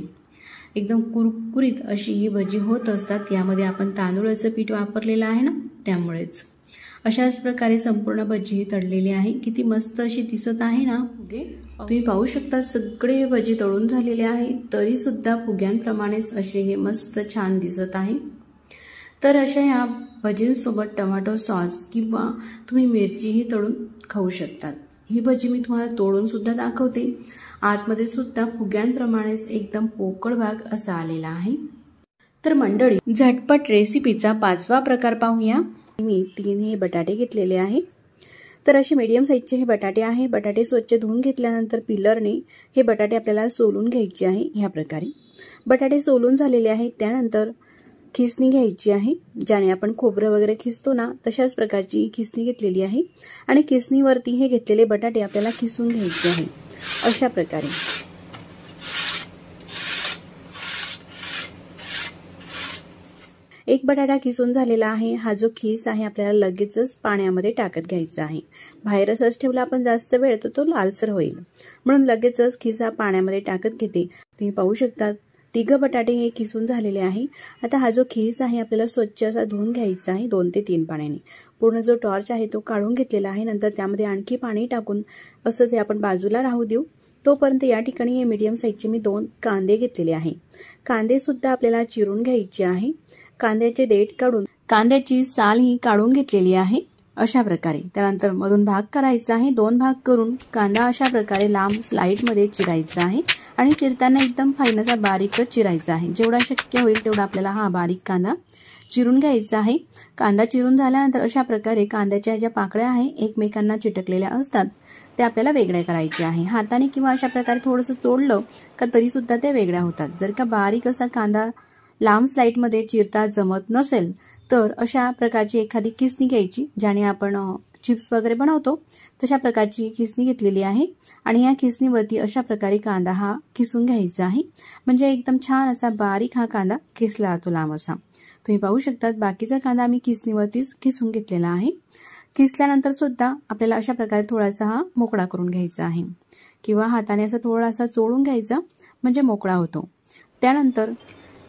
एकदम कुरकुरीत अशी ही भजी होत असतात यामध्ये आपण तांदूळाचं पीठ वापरलेलं आहे ना त्यामुळेच अशाच प्रकारे संपूर्ण भजी ही तडलेली आहे किती मस्त अशी दिसत आहे ना ओके तुम्ही पाहू शकता सगळे भजी तळून झालेले आहे तरीसुद्धा फुग्यांप्रमाणेच असे हे मस्त छान दिसत आहे तर अशा या भजींसोबत टमाटो सॉस किंवा तुम्ही मिरचीही तळून खाऊ शकतात ही भजी मी तुम्हाला सुद्धा दाखवते आतमध्ये सुद्धा फुग्यांप्रमाणेच एकदम पोकळ भाग असा आलेला आहे तर मंडळी झटपट रेसिपीचा पाचवा प्रकार पाहूया मी तीन हे बटाटे घेतलेले आहे तर असे मीडियम साईजचे हे बटाटे आहे बटाटे स्वच्छ धुवून घेतल्यानंतर पिलरने हे बटाटे आपल्याला सोलून घ्यायचे आहे ह्या प्रकारे बटाटे सोलून झालेले आहेत त्यानंतर खिसणी घ्यायची आहे ज्याने आपण खोबरं वगैरे खिसतो ना तशाच प्रकारची खिसणी घेतलेली आहे आणि खिसणीवरती हे घेतलेले बटाटे आपल्याला खिसून घ्यायचे आहे अशा प्रकारे एक बटाटा खिसून झालेला आहे हा जो खिस आहे आपल्याला लगेचच पाण्यामध्ये टाकत घ्यायचा आहे बाहेर असंच ठेवला आपण जास्त वेळ तर तो लालसर होईल म्हणून लगेचच खिसा पाण्यामध्ये टाकत घेते तुम्ही पाहू शकता तिघं बटाटे हे खिसून झालेले आहे आता हा जो खिस आहे आपल्याला स्वच्छ असा धुवून घ्यायचा आहे दोन ते तीन पाण्याने पूर्ण जो टॉर्च आहे तो काढून घेतलेला आहे नंतर त्यामध्ये आणखी पाणी टाकून असंच हे आपण बाजूला राहू देऊ तोपर्यंत या ठिकाणी हे मीडियम साईजचे मी दोन कांदे घेतलेले आहे कांदे सुद्धा आपल्याला चिरून घ्यायचे आहे कांद्याचे देठ काढून कांद्याची साल ही काढून घेतलेली आहे अशा प्रकारे त्यानंतर मधून भाग करायचा आहे दोन भाग करून कांदा अशा प्रकारे लांब मध्ये चिरायचा आहे आणि चिरताना एकदम फाईन असा बारीकच चिरायचा आहे जेवढा शक्य होईल तेवढा आपल्याला हा बारीक कांदा चिरून घ्यायचा आहे कांदा चिरून झाल्यानंतर अशा प्रकारे कांद्याच्या ज्या पाकळ्या आहे एकमेकांना चिटकलेल्या असतात ते आपल्याला वेगळ्या करायचे आहे हाताने किंवा अशा प्रकारे थोडंसं तोडलं का सुद्धा त्या वेगळ्या होतात जर का बारीक असा कांदा लांब स्लाईटमध्ये चिरता जमत नसेल तर अशा प्रकारची एखादी किसणी घ्यायची ज्याने आपण चिप्स वगैरे बनवतो तशा प्रकारची किसणी घेतलेली आहे आणि या किसणीवरती अशा प्रकारे कांदा हा किसून घ्यायचा आहे म्हणजे एकदम छान असा बारीक हा कांदा किसला जातो लांब असा तुम्ही पाहू शकतात बाकीचा कांदा मी किसणीवरतीच किसून घेतलेला आहे किसल्यानंतर सुद्धा आपल्याला अशा प्रकारे थोडासा हा मोकळा करून घ्यायचा आहे किंवा हाताने असा थोडासा चोळून घ्यायचा म्हणजे मोकळा होतो त्यानंतर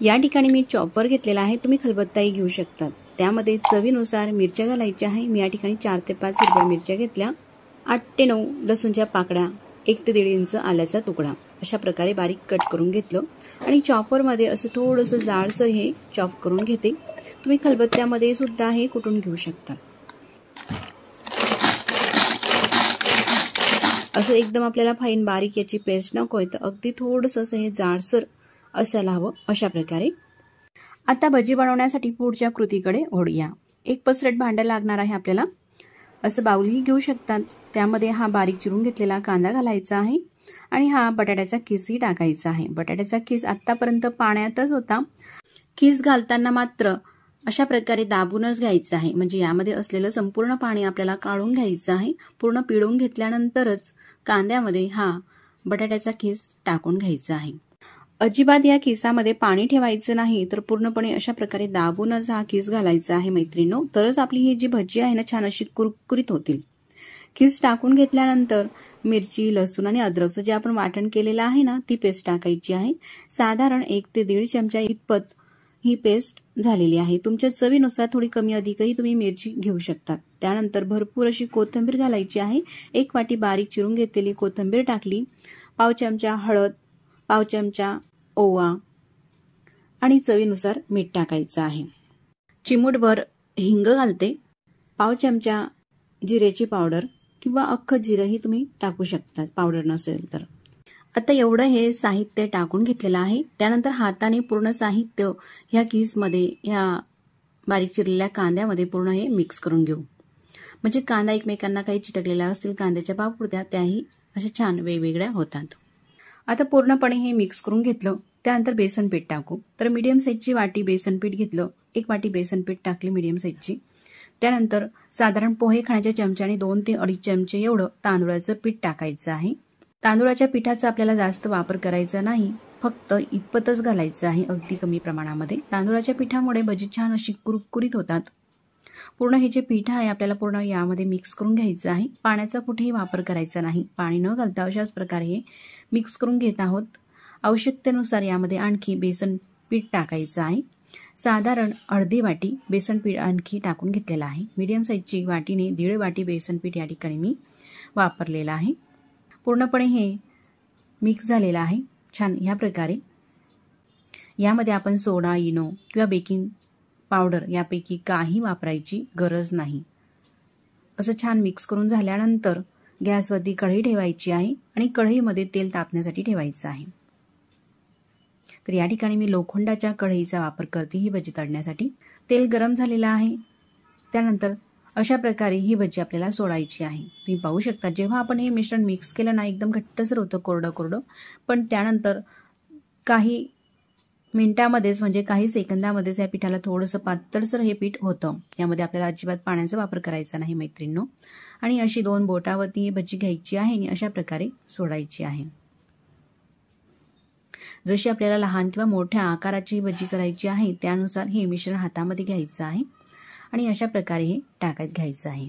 या ठिकाणी मी चॉपर घेतलेला आहे तुम्ही खलबत्ताही घेऊ शकतात त्यामध्ये चवीनुसार मिरच्या घालायच्या आहे मी या ठिकाणी चार ते पाच हिरव्या मिरच्या घेतल्या आठ ते नऊ लसूणच्या पाकड्या एक ते दीड इंच आल्याचा तुकडा अशा प्रकारे बारीक कट करून घेतलं आणि चॉपरमध्ये असं थोडंसं जाडसर हे चॉप करून घेते तुम्ही खलबत्त्यामध्ये सुद्धा हे कुटून घेऊ शकता असं एकदम आपल्याला फाईन बारीक याची पेस्ट नको आहे तर अगदी थोडंसं असं हे जाडसर असायला हवं अशा प्रकारे आता भजी बनवण्यासाठी पुढच्या कृतीकडे ओढूया एक पसरट भांडं लागणार आहे आपल्याला असं बाऊलही घेऊ शकतात त्यामध्ये हा बारीक चिरून घेतलेला कांदा घालायचा आहे आणि हा बटाट्याचा किसही टाकायचा आहे बटाट्याचा किस आत्तापर्यंत पाण्यातच होता किस घालताना मात्र अशा प्रकारे दाबूनच घ्यायचं आहे म्हणजे यामध्ये असलेलं संपूर्ण पाणी आपल्याला काढून घ्यायचं आहे पूर्ण पिळून घेतल्यानंतरच कांद्यामध्ये हा बटाट्याचा किस टाकून घ्यायचा आहे अजिबात या केसामध्ये पाणी ठेवायचं नाही तर पूर्णपणे अशा प्रकारे दाबूनच हा खिस घालायचा आहे मैत्रिणो तरच आपली ही जी भजी आहे ना छान अशी कुरकुरीत होतील खिस टाकून घेतल्यानंतर मिरची लसूण आणि अद्रकचं जे आपण वाटण केलेलं आहे ना ती पेस्ट टाकायची आहे साधारण एक ते दीड चमचा इतपत ही पेस्ट झालेली आहे तुमच्या चवीनुसार थोडी कमी अधिकही तुम्ही मिरची घेऊ शकतात त्यानंतर भरपूर अशी कोथिंबीर घालायची आहे एक वाटी बारीक चिरून घेतलेली कोथिंबीर टाकली पाव चमचा हळद पाव चमचा ओवा आणि चवीनुसार मीठ टाकायचं आहे चिमूटभर हिंग घालते पाव चमचा जिरेची पावडर किंवा अख्खं जिरंही तुम्ही टाकू शकता पावडर नसेल तर आता एवढं हे साहित्य टाकून घेतलेलं आहे त्यानंतर हाताने पूर्ण साहित्य ह्या किसमध्ये ह्या बारीक चिरलेल्या कांद्यामध्ये पूर्ण हे मिक्स करून घेऊ म्हणजे कांदा एकमेकांना काही चिटकलेल्या असतील कांद्याच्या पापुरत्या त्याही अशा छान वेगवेगळ्या होतात आता पूर्णपणे हे मिक्स करून घेतलं त्यानंतर बेसन पीठ टाकू तर मीडियम साईजची वाटी बेसन पीठ घेतलं एक वाटी बेसन पीठ टाकली मीडियम साईजची त्यानंतर साधारण पोहे खाण्याच्या चमच्याने दोन ते अडीच चमचे एवढं तांदूळाचं पीठ टाकायचं आहे तांदुळाच्या पिठाचा आपल्याला जास्त वापर करायचा नाही फक्त इतपतच घालायचं आहे अगदी कमी प्रमाणामध्ये तांदूळाच्या पिठामुळे भजी छान अशी कुरकुरीत होतात पूर्ण हे जे पीठ आहे आपल्याला पूर्ण यामध्ये मिक्स करून घ्यायचं आहे पाण्याचा कुठेही वापर करायचा नाही पाणी न घालता अशाच प्रकारे मिक्स करून घेत आहोत आवश्यकतेनुसार यामध्ये आणखी बेसन पीठ टाकायचं आहे साधारण अर्धी वाटी बेसन पीठ आणखी टाकून घेतलेलं आहे मीडियम साईजची वाटीने दीड वाटी बेसन पीठ या ठिकाणी मी वापरलेलं आहे पूर्णपणे हे मिक्स झालेलं आहे छान ह्या प्रकारे यामध्ये आपण सोडा इनो किंवा बेकिंग पावडर यापैकी काही वापरायची गरज नाही असं छान मिक्स करून झाल्यानंतर गॅसवरती कढई ठेवायची आहे आणि कढईमध्ये तेल तापण्यासाठी ठेवायचं आहे तर या ठिकाणी मी लोखंडाच्या कढईचा वापर करते ही भजी तळण्यासाठी तेल गरम झालेलं आहे त्यानंतर अशा प्रकारे ही भजी आपल्याला सोडायची आहे तुम्ही पाहू शकता जेव्हा आपण हे मिश्रण मिक्स केलं ना एकदम घट्टसर होतं कोरडं कोरडं पण त्यानंतर काही मिनिटामध्येच म्हणजे काही सेकंदामध्येच या पिठाला थोडंसं पातळसर हे पीठ होतं यामध्ये आपल्याला अजिबात पाण्याचा वापर करायचा नाही मैत्रिणींनो आणि अशी दोन बोटावरती भजी घ्यायची आहे आणि अशा प्रकारे सोडायची आहे जशी आपल्याला लहान किंवा मोठ्या आकाराची भजी करायची आहे त्यानुसार हे मिश्रण हातामध्ये घ्यायचं आहे आणि अशा प्रकारे हे टाकत घ्यायचं आहे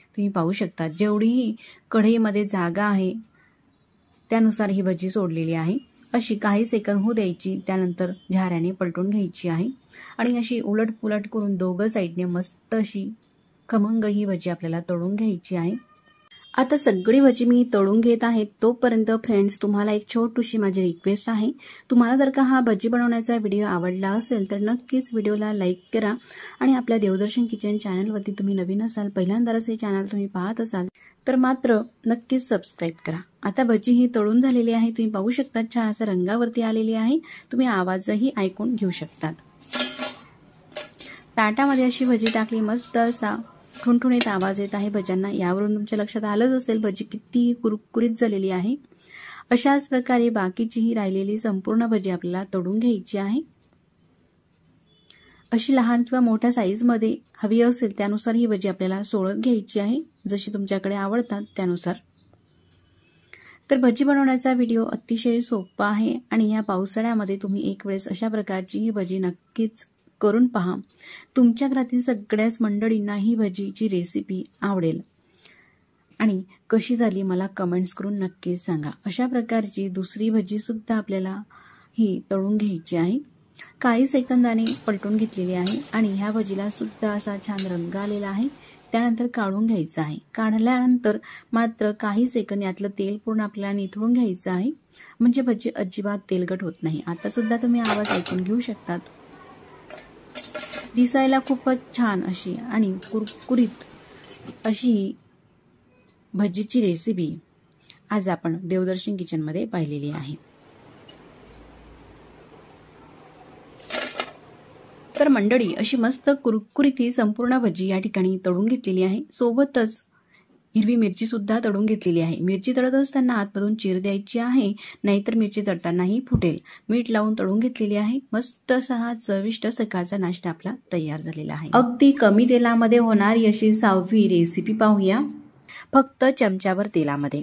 तुम्ही पाहू शकता जेवढीही कढईमध्ये जागा आहे त्यानुसार ही भजी सोडलेली आहे अशी काही सेकंद होऊ द्यायची त्यानंतर झाऱ्याने पलटून घ्यायची आहे आणि अशी उलट पुलट करून दोघं साईडने मस्त अशी खमंग ही भजी आपल्याला तळून घ्यायची आहे आता सगळी भजी मी तळून घेत आहे तोपर्यंत फ्रेंड्स तुम्हाला एक छोटीशी माझी रिक्वेस्ट आहे तुम्हाला जर का हा भजी बनवण्याचा व्हिडिओ आवडला असेल तर नक्कीच व्हिडिओला लाईक करा आणि आपल्या देवदर्शन किचन चॅनलवरती तुम्ही नवीन असाल पहिल्यांदाच हे चॅनल तुम्ही पाहत असाल तर मात्र नक्कीच सबस्क्राईब करा आता भजी ही तळून झालेली आहे तुम्ही पाहू शकता छान असा रंगावरती आलेली आहे तुम्ही आवाजही ऐकून घेऊ शकतात ताटामध्ये अशी भजी टाकली मस्त असा ठुणठुणीत आवाज येत आहे भज्यांना यावरून तुमच्या लक्षात आलंच असेल भजी किती कुरकुरीत झालेली आहे अशाच प्रकारे बाकीचीही राहिलेली संपूर्ण भजी आपल्याला तोडून घ्यायची आहे अशी लहान किंवा मोठ्या साईजमध्ये हवी असेल त्यानुसार ही भजी आपल्याला सोळत घ्यायची आहे जशी तुमच्याकडे आवडतात त्यानुसार तर भजी बनवण्याचा व्हिडिओ अतिशय सोपा आहे आणि या पावसाळ्यामध्ये तुम्ही एक वेळेस अशा प्रकारची ही भजी नक्कीच करून पहा तुमच्या घरातील सगळ्याच मंडळींना ही भजीची रेसिपी आवडेल आणि कशी झाली मला कमेंट्स करून नक्कीच सांगा अशा प्रकारची दुसरी भजीसुद्धा आपल्याला ही तळून घ्यायची आहे काही सेकंदाने पलटून घेतलेली आहे आणि ह्या भजीला सुद्धा असा छान रंग आलेला आहे त्यानंतर काढून घ्यायचा आहे काढल्यानंतर मात्र काही सेकंद यातलं तेल पूर्ण आपल्याला निथळून घ्यायचं आहे म्हणजे भजी अजिबात तेलगट होत नाही आतासुद्धा तुम्ही आवाज ऐकून घेऊ शकतात दिसायला खूपच छान अशी आणि कुरकुरीत अशी भजीची रेसिपी आज आपण देवदर्शन किचनमध्ये पाहिलेली आहे तर मंडळी अशी मस्त कुरकुरीत ही संपूर्ण भजी या ठिकाणी तळून घेतलेली आहे सोबतच हिरवी मिरची सुद्धा तळून घेतलेली आहे मिरची तळत असताना आतमधून चीर द्यायची आहे नाहीतर मिरची तळतानाही फुटेल मीठ लावून तळून घेतलेली आहे मस्त असा चविष्ट सकाळचा नाश्ता आपला तयार झालेला आहे अगदी कमी तेलामध्ये होणारी अशी सहावी रेसिपी पाहूया फक्त चमच्यावर तेलामध्ये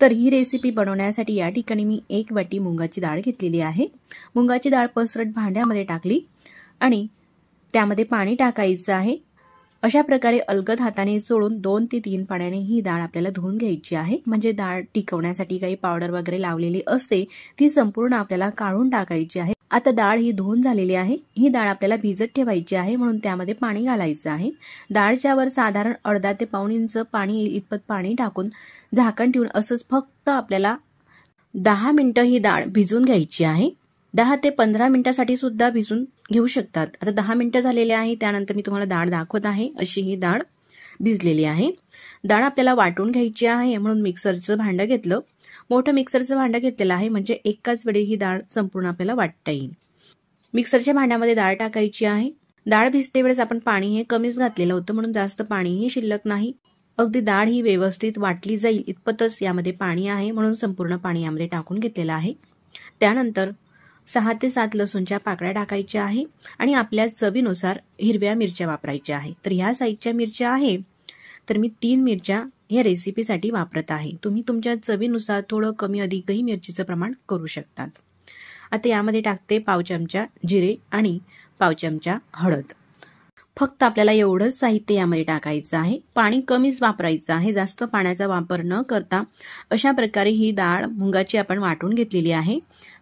तर ही रेसिपी बनवण्यासाठी या ठिकाणी मी एक वाटी मुंगाची डाळ घेतलेली आहे मुंगाची डाळ पसरट भांड्यामध्ये टाकली आणि त्यामध्ये पाणी टाकायचं आहे अशा प्रकारे अलगद हाताने चोळून दोन ते तीन पाण्याने ही डाळ आपल्याला धुवून घ्यायची आहे म्हणजे डाळ टिकवण्यासाठी काही पावडर वगैरे लावलेली असते ती संपूर्ण आपल्याला काढून टाकायची आहे आता डाळ ही धुवून झालेली आहे ही डाळ आपल्याला भिजत ठेवायची आहे म्हणून त्यामध्ये पाणी घालायचं आहे डाळच्या वर साधारण अर्धा ते पाऊन इंच पाणी इतपत पाणी टाकून झाकण ठेवून असंच फक्त आपल्याला दहा मिनिटं ही डाळ भिजून घ्यायची आहे दहा ते पंधरा मिनिटासाठी सुद्धा भिजून घेऊ शकतात आता दहा मिनिटं झालेली आहे त्यानंतर मी तुम्हाला डाळ दाखवत आहे अशी ही डाळ भिजलेली आहे डाळ आपल्याला वाटून घ्यायची आहे म्हणून मिक्सरचं भांडं घेतलं मोठं मिक्सरचं भांडं घेतलेलं आहे म्हणजे एकाच वेळी ही डाळ संपूर्ण आपल्याला वाटता येईल मिक्सरच्या भांड्यामध्ये डाळ टाकायची आहे डाळ भिजते वेळेस आपण पाणी हे कमीच घातलेलं होतं म्हणून जास्त पाणीही शिल्लक नाही अगदी डाळ ही व्यवस्थित वाटली जाईल इतपतच यामध्ये पाणी आहे म्हणून संपूर्ण पाणी यामध्ये टाकून घेतलेलं आहे त्यानंतर सहा ते सात लसूणच्या पाकळ्या टाकायच्या आहे आणि आपल्या चवीनुसार हिरव्या मिरच्या वापरायच्या आहे तर ह्या साईजच्या मिरच्या आहे तर मी तीन मिरच्या ह्या रेसिपीसाठी वापरत आहे तुम्ही तुमच्या चवीनुसार थोडं कमी अधिकही मिरचीचं प्रमाण करू शकतात आता यामध्ये टाकते पाव चमचा जिरे आणि पाव चमचा हळद फक्त आपल्याला एवढंच साहित्य यामध्ये टाकायचं आहे पाणी कमीच वापरायचं आहे जास्त पाण्याचा वापर न करता अशा प्रकारे ही डाळ मुंगाची आपण वाटून घेतलेली आहे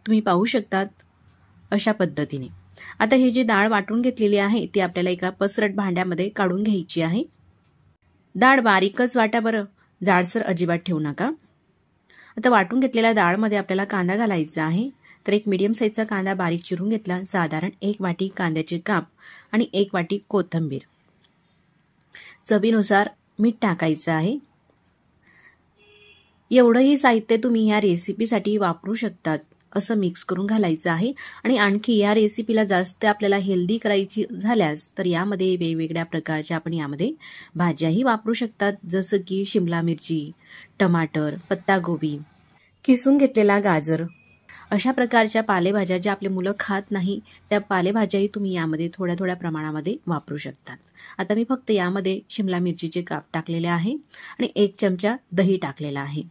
तुम्ही पाहू शकतात अशा पद्धतीने आता ही जी डाळ वाटून घेतलेली आहे ती आपल्याला एका पसरट भांड्यामध्ये काढून घ्यायची आहे डाळ बारीकच वाटा बरं जाडसर अजिबात ठेवू नका आता वाटून घेतलेल्या डाळमध्ये आपल्याला कांदा घालायचा आहे तर एक मिडियम साईजचा कांदा बारीक चिरून घेतला साधारण एक वाटी कांद्याचे काप आणि एक वाटी कोथंबीर चवीनुसार मीठ टाकायचं आहे एवढंही साहित्य तुम्ही या रेसिपीसाठी वापरू शकतात असं मिक्स करून घालायचं आहे आणि आणखी या रेसिपीला जास्त आपल्याला हेल्दी करायची झाल्यास तर यामध्ये वेगवेगळ्या प्रकारच्या आपण यामध्ये भाज्याही वापरू शकतात जसं की शिमला मिरची टमाटर पत्तागोबी किसून घेतलेला गाजर अशा प्रकारच्या पालेभाज्या ज्या आपले मुलं खात नाही त्या पालेभाज्याही तुम्ही यामध्ये थोड्या थोड्या प्रमाणामध्ये वापरू शकतात आता मी फक्त यामध्ये शिमला मिरचीचे काप टाकलेले आहे आणि एक चमचा दही टाकलेला आहे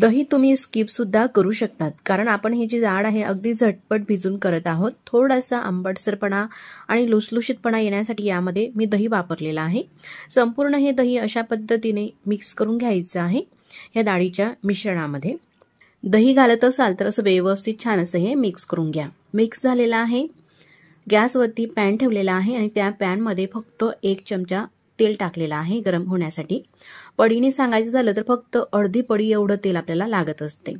दही तुम्ही स्किप सुद्धा करू शकतात कारण आपण हे जे जाड आहे अगदी झटपट भिजून करत आहोत थोडासा आंबटसरपणा आणि लुसलुशीतपणा येण्यासाठी यामध्ये मी दही वापरलेला आहे संपूर्ण हे दही अशा पद्धतीने मिक्स करून घ्यायचं आहे या डाळीच्या मिश्रणामध्ये दही घालत असाल तर असं व्यवस्थित छान असं हे मिक्स करून घ्या मिक्स झालेलं आहे गॅसवरती पॅन ठेवलेला आहे आणि त्या पॅनमध्ये फक्त एक चमचा तेल टाकलेलं आहे गरम होण्यासाठी पडीने सांगायचं झालं तर फक्त अर्धी पडी एवढं तेल आपल्याला लागत असते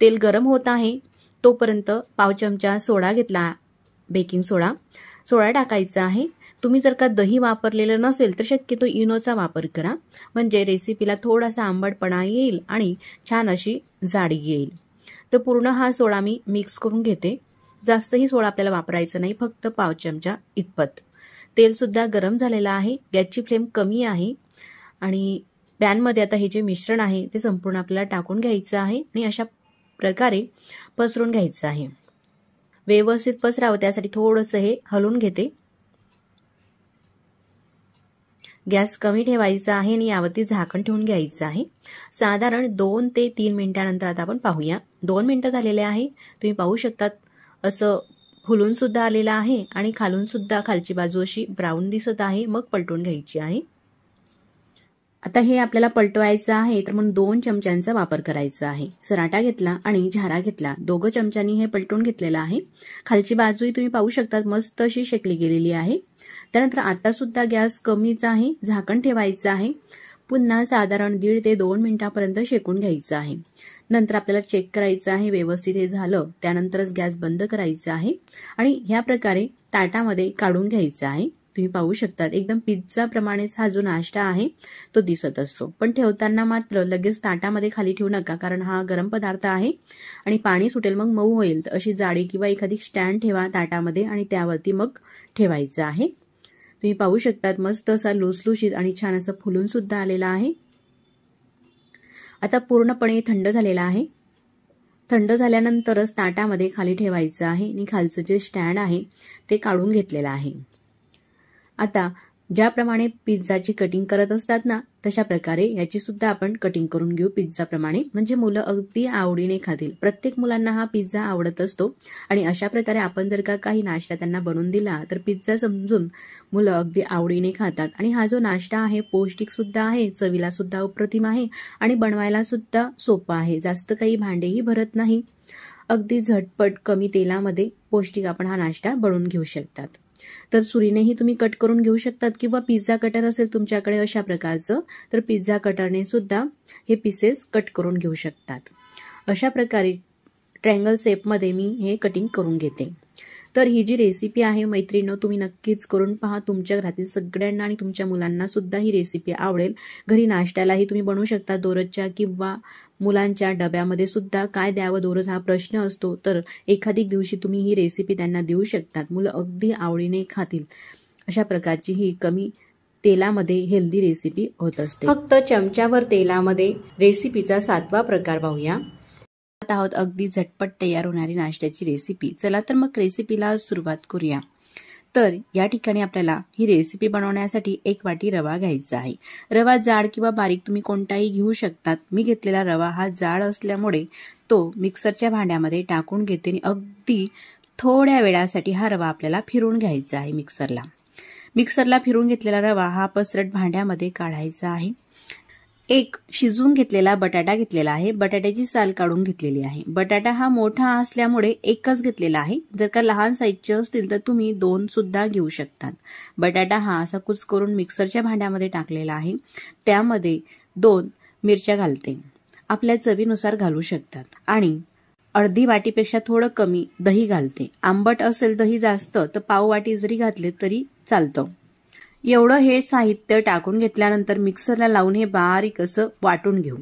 तेल गरम होत आहे तोपर्यंत पाव चमचा सोडा घेतला बेकिंग सोडा सोडा टाकायचा आहे तुम्ही जर का दही वापरलेलं नसेल तर शक्यतो इनोचा वापर करा म्हणजे रेसिपीला थोडासा आंबटपणा येईल आणि छान अशी जाडी येईल तर पूर्ण हा सोळा मी मिक्स करून घेते जास्तही सोळा आपल्याला वापरायचं नाही फक्त पाव चमचा इतपत तेलसुद्धा गरम झालेलं आहे गॅसची फ्लेम कमी आहे आणि पॅनमध्ये आता हे जे मिश्रण आहे ते संपूर्ण आपल्याला टाकून घ्यायचं आहे आणि अशा प्रकारे पसरून घ्यायचं आहे व्यवस्थित पसरावं त्यासाठी थोडंसं हे हलवून घेते गॅस कमी ठेवायचा आहे आणि यावरती झाकण ठेवून घ्यायचं आहे साधारण दोन ते तीन मिनिटानंतर आता आपण पाहूया दोन मिनटं झालेले आहे तुम्ही पाहू शकतात असं फुलून सुद्धा आलेलं आहे आणि खालून सुद्धा खालची बाजू अशी ब्राऊन दिसत आहे मग पलटून घ्यायची आहे आता हे आपल्याला पलटवायचं आहे तर म्हणून दोन चमच्यांचा वापर करायचा आहे सराटा घेतला आणि झारा घेतला दोघं चमच्यांनी हे पलटून घेतलेलं आहे खालची बाजूही तुम्ही पाहू शकतात मस्त अशी शेकली गेलेली आहे त्यानंतर आता सुद्धा गॅस कमीचा आहे झाकण ठेवायचं आहे पुन्हा साधारण दीड ते दोन मिनिटापर्यंत शेकून घ्यायचं आहे नंतर आपल्याला चेक करायचं आहे व्यवस्थित हे झालं त्यानंतरच गॅस बंद करायचा आहे आणि ह्या प्रकारे ताटामध्ये काढून घ्यायचं आहे तुम्ही पाहू शकता एकदम पिझ्झा प्रमाणेच हा जो नाश्ता आहे तो दिसत असतो पण ठेवताना मात्र लगेच ताटामध्ये खाली ठेवू नका कारण हा गरम पदार्थ आहे आणि पाणी सुटेल मग मऊ होईल अशी जाडी किंवा एखादी स्टँड ठेवा ताटामध्ये आणि त्यावरती मग ठेवायचं आहे तुम्ही पाहू शकतात मस्त असा लुसलुशीत आणि छान असा फुलून सुद्धा आलेला आहे आता पूर्णपणे थंड झालेला आहे थंड झाल्यानंतरच ताटामध्ये खाली ठेवायचं आहे आणि खालचं जे स्टँड आहे ते काढून घेतलेलं आहे आता ज्याप्रमाणे पिझ्झाची कटिंग करत असतात ना तशा प्रकारे याची सुद्धा आपण कटिंग करून घेऊ पिझ्झाप्रमाणे म्हणजे मुलं अगदी आवडीने खातील प्रत्येक मुलांना हा पिझ्झा आवडत असतो आणि अशा प्रकारे आपण जर का काही नाश्ता त्यांना बनवून दिला तर पिझ्झा समजून मुलं अगदी आवडीने खातात आणि हा जो नाश्ता आहे पौष्टिक सुद्धा आहे चवीला सुद्धा अप्रतिम आहे आणि बनवायला सुद्धा सोपा आहे जास्त काही भांडेही भरत नाही अगदी झटपट कमी तेलामध्ये पौष्टिक आपण हा नाश्ता बनवून घेऊ शकतात तर सुरीनेही तुम्ही कट करून घेऊ शकतात किंवा पिझ्झा कटर असेल तुमच्याकडे अशा प्रकारचं तर पिझ्झा कटरने सुद्धा हे पीसेस कट करून घेऊ शकतात अशा प्रकारे ट्रँगल शेपमध्ये मी हे कटिंग करून घेते तर ही जी रेसिपी आहे मैत्रिणं तुम्ही नक्कीच करून पहा तुमच्या घरातील सगळ्यांना आणि तुमच्या मुलांना सुद्धा ही रेसिपी आवडेल घरी नाश्त्यालाही तुम्ही बनवू शकता दोरजच्या किंवा मुलांच्या डब्यामध्ये सुद्धा काय द्यावं दोरज हा प्रश्न असतो तर एखादी दिवशी तुम्ही ही रेसिपी त्यांना देऊ शकतात मुलं अगदी आवडीने खातील अशा प्रकारची ही कमी तेलामध्ये हेल्दी रेसिपी होत असते फक्त चमच्यावर तेलामध्ये रेसिपीचा सातवा प्रकार पाहूया आहोत अगदी झटपट तयार होणारी नाश्त्याची रेसिपी चला तर मग रेसिपीला सुरुवात करूया तर या ठिकाणी आपल्याला ही रेसिपी बनवण्यासाठी एक वाटी रवा घ्यायचा आहे रवा जाड किंवा बारीक तुम्ही कोणताही घेऊ शकतात मी घेतलेला रवा हा जाड असल्यामुळे तो मिक्सरच्या भांड्यामध्ये टाकून घेते आणि अगदी थोड्या वेळासाठी हा रवा आपल्याला फिरून घ्यायचा आहे मिक्सरला मिक्सरला फिरून घेतलेला रवा हा पसरट भांड्यामध्ये काढायचा आहे एक शिजून घेतलेला बटाटा घेतलेला आहे बटाट्याची साल काढून घेतलेली आहे बटाटा हा मोठा असल्यामुळे एकच घेतलेला आहे जर का लहान साईजचे असतील तर तुम्ही दोन सुद्धा घेऊ शकतात बटाटा हा असा कुच करून मिक्सरच्या भांड्यामध्ये टाकलेला आहे त्यामध्ये दोन मिरच्या घालते आपल्या चवीनुसार घालू शकतात आणि अर्धी वाटीपेक्षा थोडं कमी दही घालते आंबट असेल दही जास्त तर पाव वाटी जरी घातले तरी चालतं एवढं हे साहित्य टाकून घेतल्यानंतर मिक्सरला लावून हे बारीक असं वाटून घेऊ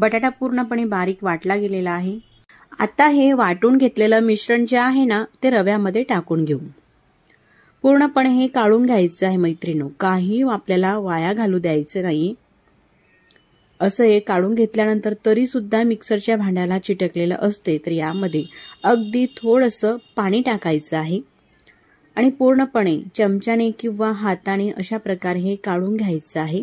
बटाटा पूर्णपणे बारीक वाटला गेलेला आहे आता हे वाटून घेतलेलं मिश्रण जे आहे ना ते रव्यामध्ये टाकून घेऊ पूर्णपणे हे काढून घ्यायचं आहे मैत्रिणो काही आपल्याला वाया घालू द्यायचं नाही असं हे काढून घेतल्यानंतर तरी सुद्धा मिक्सरच्या भांड्याला चिटकलेलं असते तर यामध्ये अगदी थोडंसं पाणी टाकायचं आहे आणि पूर्णपणे चमच्याने किंवा हाताने अशा प्रकारे हे काढून घ्यायचं आहे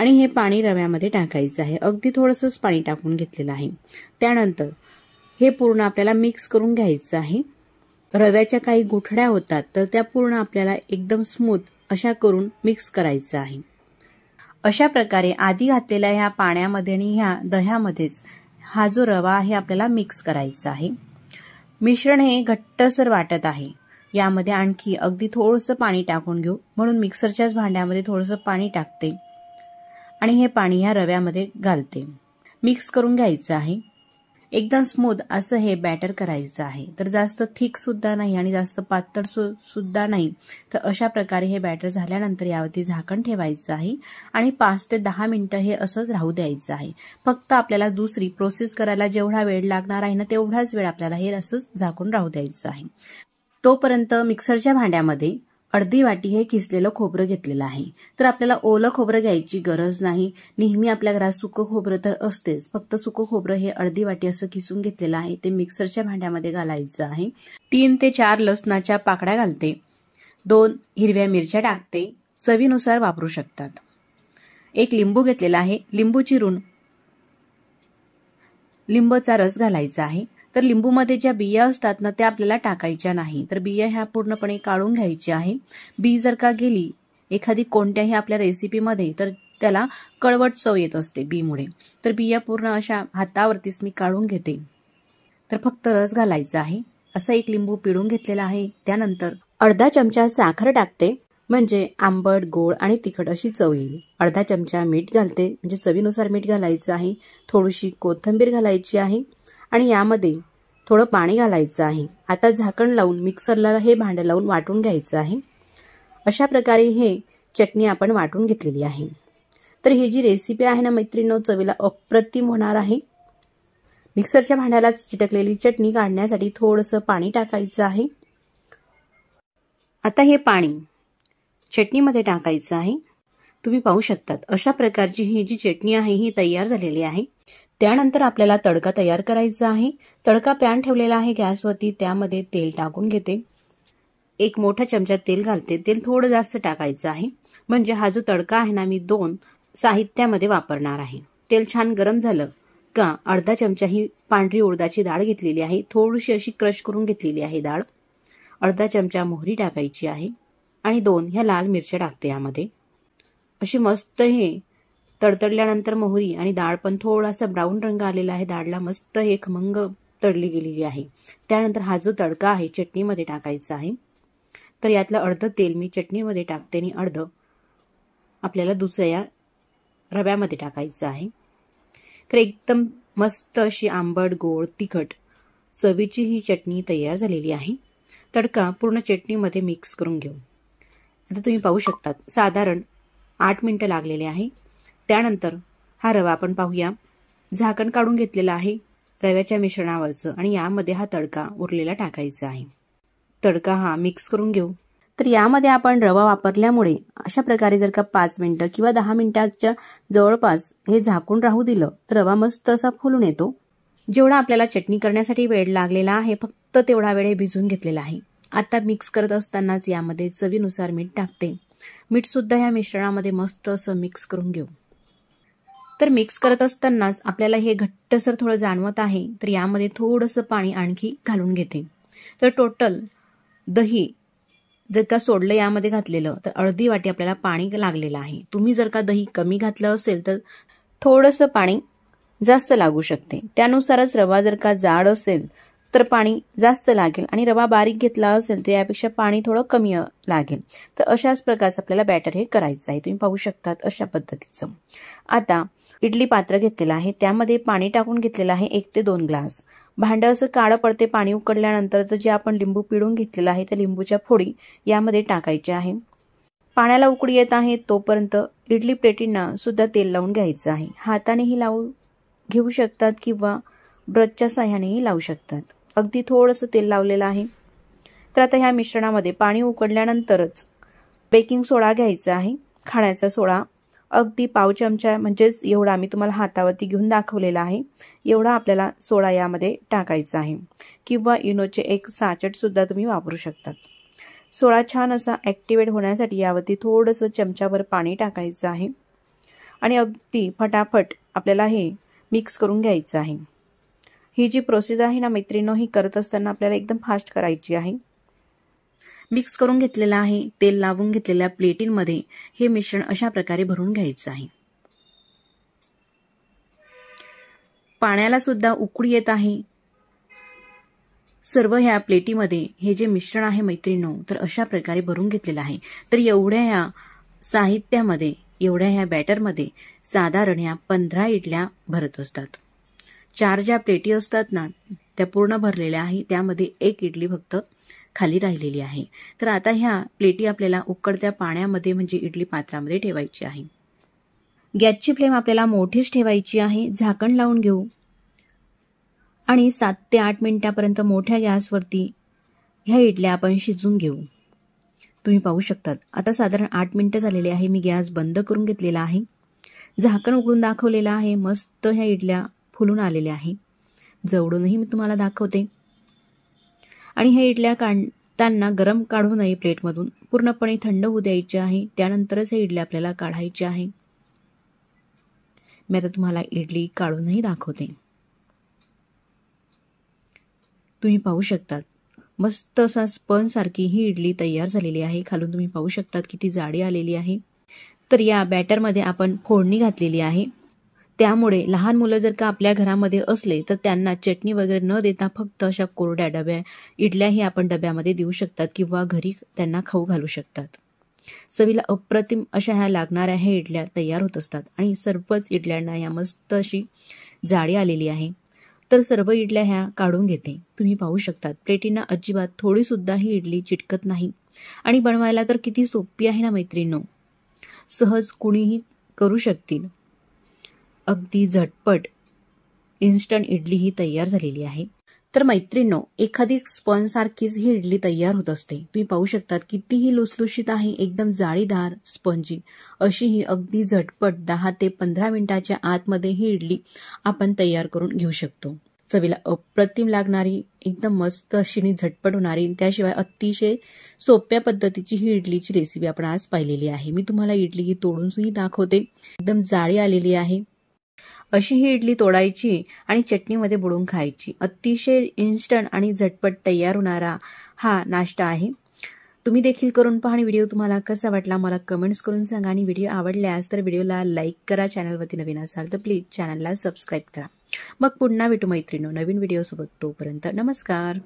आणि हे पाणी रव्यामध्ये टाकायचं आहे अगदी थोडंसंच पाणी टाकून घेतलेलं आहे त्यानंतर हे पूर्ण आपल्याला मिक्स करून घ्यायचं आहे रव्याच्या काही गुठड्या होतात तर त्या पूर्ण आपल्याला एकदम स्मूथ अशा करून मिक्स करायचं आहे अशा प्रकारे आधी घातलेल्या ह्या पाण्यामध्ये आणि ह्या दह्यामध्येच हा जो रवा आहे आपल्याला मिक्स करायचा आहे मिश्रण हे घट्टसर वाटत आहे यामध्ये आणखी अगदी थोडंसं पाणी टाकून घेऊ म्हणून मिक्सरच्याच भांड्यामध्ये थोडंसं पाणी टाकते आणि हे पाणी ह्या रव्यामध्ये घालते मिक्स करून घ्यायचं आहे एकदम स्मूद असं हे बॅटर करायचं आहे तर जास्त थिकसुद्धा नाही आणि जास्त पातळ सु सुद्धा नाही तर अशा प्रकारे हे बॅटर झाल्यानंतर यावरती झाकण ठेवायचं आहे आणि पाच ते दहा मिनटं हे असंच राहू द्यायचं आहे फक्त आपल्याला दुसरी प्रोसेस करायला जेवढा वेळ लागणार आहे ना तेवढाच वेळ आपल्याला हे असंच झाकून राहू द्यायचं आहे तोपर्यंत मिक्सरच्या भांड्यामध्ये अर्धी वाटी हे किसलेलं खोबरं घेतलेलं आहे तर आपल्याला ओलं खोबरं घ्यायची गरज नाही नेहमी आपल्या घरात सुकं खोबरं तर असतेच फक्त सुकं खोबरं हे अर्धी वाटी असं किसून घेतलेलं आहे ते मिक्सरच्या भांड्यामध्ये घालायचं आहे तीन ते चार लसणाच्या पाकड्या घालते दोन हिरव्या मिरच्या टाकते चवीनुसार वापरू शकतात एक लिंबू घेतलेला आहे लिंबू चिरून लिंबूचा रस घालायचा आहे तर लिंबूमध्ये ज्या बिया असतात ना त्या आपल्याला टाकायच्या नाही तर बिया ह्या पूर्णपणे काढून घ्यायच्या आहे बी जर का गेली एखादी कोणत्याही आपल्या रेसिपीमध्ये तर त्याला कळवट चव येत असते बीमुळे तर बिया पूर्ण अशा हातावरतीच मी काढून घेते तर फक्त रस घालायचा आहे असं एक लिंबू पिळून घेतलेला आहे त्यानंतर अर्धा चमचा साखर टाकते म्हणजे आंबट गोड आणि तिखट अशी चव येईल अर्धा चमचा मीठ घालते म्हणजे चवीनुसार मीठ घालायचं आहे थोडीशी कोथिंबीर घालायची आहे आणि यामध्ये थोडं पाणी घालायचं आहे आता झाकण लावून मिक्सरला हे भांडं लावून वाटून घ्यायचं आहे अशा प्रकारे हे चटणी आपण वाटून घेतलेली आहे तर ही जी रेसिपी आहे ना मैत्रिणी चवीला अप्रतिम होणार आहे मिक्सरच्या भांड्याला चिटकलेली चटणी काढण्यासाठी थोडंसं पाणी टाकायचं आहे आता हे पाणी चटणीमध्ये टाकायचं आहे तुम्ही पाहू शकतात अशा प्रकारची ही जी चटणी आहे ही तयार झालेली आहे त्यानंतर आपल्याला तडका तयार करायचा आहे तडका पॅन ठेवलेला आहे गॅसवरती त्यामध्ये तेल टाकून घेते एक मोठा चमचा तेल घालते तेल थोडं जास्त टाकायचं आहे म्हणजे हा जो तडका आहे ना मी दोन साहित्यामध्ये वापरणार आहे तेल छान गरम झालं का अर्धा चमचा ही पांढरी उडदाची डाळ घेतलेली आहे थोडीशी अशी क्रश करून घेतलेली आहे डाळ अर्धा चमचा मोहरी टाकायची आहे आणि दोन ह्या लाल मिरच्या टाकते यामध्ये अशी मस्त हे तडतडल्यानंतर मोहरी आणि डाळ पण थोडासा ब्राऊन रंग आलेला आहे डाळला मस्त हे खमंग तडली गेलेली आहे त्यानंतर हा जो तडका आहे चटणीमध्ये टाकायचा आहे तर यातलं अर्धं तेल मी चटणीमध्ये टाकते आणि अर्धं आपल्याला दुसऱ्या रव्यामध्ये टाकायचं आहे तर एकदम मस्त अशी आंबट गोड तिखट चवीची ही चटणी तयार झालेली आहे तडका पूर्ण चटणीमध्ये मिक्स करून घेऊ आता तुम्ही पाहू शकतात साधारण आठ मिनटं लागलेले आहे त्यानंतर हा रवा आपण पाहूया झाकण काढून घेतलेला आहे रव्याच्या मिश्रणावरचं आणि यामध्ये हा तडका उरलेला टाकायचा आहे तडका हा मिक्स करून घेऊ तर यामध्ये आपण रवा वापरल्यामुळे अशा प्रकारे जर का पाच मिनिटं किंवा दहा मिनिटाच्या जवळपास हे झाकून राहू दिलं तर रवा मस्त असा फुलून येतो जेवढा आपल्याला चटणी करण्यासाठी वेळ लागलेला आहे फक्त तेवढा वेळ हे भिजून घेतलेला आहे आता मिक्स करत असतानाच यामध्ये चवीनुसार मीठ टाकते मीठसुद्धा ह्या मिश्रणामध्ये मस्त असं मिक्स करून घेऊ तर मिक्स करत असतानाच आपल्याला हे घट्टसर थोडं जाणवत आहे तर यामध्ये थोडंसं पाणी आणखी घालून घेते तर टोटल दही जर का सोडलं यामध्ये घातलेलं तर अर्धी वाटी आपल्याला पाणी लागलेलं आहे तुम्ही जर का दही कमी घातलं असेल तर थोडंसं पाणी जास्त लागू शकते त्यानुसारच रवा जर का जाड असेल तर पाणी जास्त लागेल आणि रवा बारीक घेतला असेल तर यापेक्षा पाणी थोडं कमी लागेल तर अशाच प्रकारचं आपल्याला बॅटर हे करायचं आहे तुम्ही पाहू शकतात अशा पद्धतीचं आता इडली पात्र घेतलेलं आहे त्यामध्ये पाणी टाकून घेतलेलं आहे एक ते दोन ग्लास भांडं असं काळं पडते पाणी उकडल्यानंतरचं जे आपण लिंबू पिळून घेतलेलं आहे त्या लिंबूच्या फोडी यामध्ये टाकायचे आहे पाण्याला उकडी येत आहे तोपर्यंत इडली प्लेटींना सुद्धा तेल लावून घ्यायचं आहे हातानेही लावू घेऊ शकतात किंवा ब्रशच्या सहाय्यानेही लावू शकतात अगदी थोडंसं तेल लावलेलं आहे तर आता ह्या मिश्रणामध्ये पाणी उकडल्यानंतरच बेकिंग सोडा घ्यायचा आहे खाण्याचा सोडा अगदी पाव चमचा म्हणजेच एवढा मी तुम्हाला हातावरती घेऊन दाखवलेला आहे एवढा आपल्याला सोडा यामध्ये टाकायचा आहे किंवा इनोचे एक साचटसुद्धा तुम्ही वापरू शकतात सोळा छान असा ॲक्टिवेट होण्यासाठी यावरती थोडंसं चमच्यावर पाणी टाकायचं आहे आणि अगदी फटाफट आपल्याला हे मिक्स करून घ्यायचं आहे ही जी प्रोसेस आहे ना मैत्रिणो ही करत असताना आपल्याला एकदम फास्ट करायची आहे मिक्स करून घेतलेला आहे तेल लावून घेतलेल्या प्लेटींमध्ये हे मिश्रण अशा प्रकारे भरून घ्यायचं आहे पाण्याला सुद्धा उकळी येत आहे सर्व ह्या प्लेटीमध्ये हे जे मिश्रण आहे मैत्रिणीनो तर अशा प्रकारे भरून घेतलेलं आहे तर एवढ्या ह्या साहित्यामध्ये एवढ्या ह्या बॅटरमध्ये साधारण ह्या पंधरा इडल्या भरत असतात चार ज्या प्लेटी असतात ना त्या पूर्ण भरलेल्या आहे त्यामध्ये एक इडली फक्त खाली राहिलेली आहे तर आता ह्या प्लेटी आपल्याला उकडत्या पाण्यामध्ये म्हणजे इडली पात्रामध्ये ठेवायची आहे गॅसची फ्लेम आपल्याला मोठीच ठेवायची आहे झाकण लावून घेऊ आणि सात ते आठ मिनिटापर्यंत मोठ्या गॅसवरती ह्या इडल्या आपण शिजून घेऊ तुम्ही पाहू शकतात आता साधारण आठ मिनटं झालेली आहे मी गॅस बंद करून घेतलेला आहे झाकण उघडून दाखवलेलं आहे मस्त ह्या इडल्या फुलून आलेल्या आहे जवळूनही मी तुम्हाला दाखवते आणि ह्या इडल्या काढताना गरम काढू नये प्लेटमधून पूर्णपणे थंड होऊ द्यायचे आहे त्यानंतरच हे इडली आपल्याला काढायची आहे मी आता तुम्हाला इडली काढूनही दाखवते तुम्ही पाहू शकतात मस्त असा सारखी ही इडली तयार झालेली आहे खालून तुम्ही पाहू शकतात किती जाडी आलेली आहे तर या बॅटरमध्ये आपण फोडणी घातलेली आहे त्यामुळे लहान मुलं जर का आपल्या घरामध्ये असले तर त्यांना चटणी वगैरे न देता फक्त अशा कोरड्या डब्या इडल्याही आपण डब्यामध्ये देऊ शकतात किंवा घरी त्यांना खाऊ घालू शकतात चवीला अप्रतिम अशा ह्या लागणाऱ्या ह्या इडल्या तयार होत असतात आणि सर्वच इडल्यांना या मस्त अशी जाळी आलेली आहे तर सर्व इडल्या ह्या काढून घेते तुम्ही पाहू शकतात प्लेटींना अजिबात थोडीसुद्धा ही इडली चिटकत नाही आणि बनवायला तर किती सोपी आहे ना मैत्रिणींनो सहज कुणीही करू शकतील अगदी झटपट इन्स्टंट इडली ही तयार झालेली आहे तर मैत्रिणींनो एखादी स्पॉन सारखीच ही इडली तयार होत असते तुम्ही पाहू शकतात कितीही लुसलुशीत आहे एकदम जाळीदार स्पंजी अशी ही अगदी झटपट दहा ते पंधरा मिनिटाच्या आतमध्ये ही इडली आपण तयार करून घेऊ शकतो चवीला अप्रतिम लागणारी एकदम मस्त अशी झटपट होणारी त्याशिवाय अतिशय सोप्या पद्धतीची ही इडलीची रेसिपी आपण आज पाहिलेली आहे मी तुम्हाला इडली ही तोडूनही दाखवते एकदम जाळी आलेली आहे अशी ही इडली तोडायची आणि चटणीमध्ये बुडून खायची अतिशय इन्स्टंट आणि झटपट तयार होणारा हा नाश्ता आहे तुम्ही देखील करून पहा आणि व्हिडिओ तुम्हाला कसा वाटला मला कमेंट्स करून सांगा आणि व्हिडिओ आवडल्यास तर व्हिडिओला लाईक करा चॅनलवरती नवीन असाल तर प्लीज चॅनलला सबस्क्राईब करा मग पुन्हा भेटू मैत्रिणी नवीन व्हिडिओसोबत तोपर्यंत नमस्कार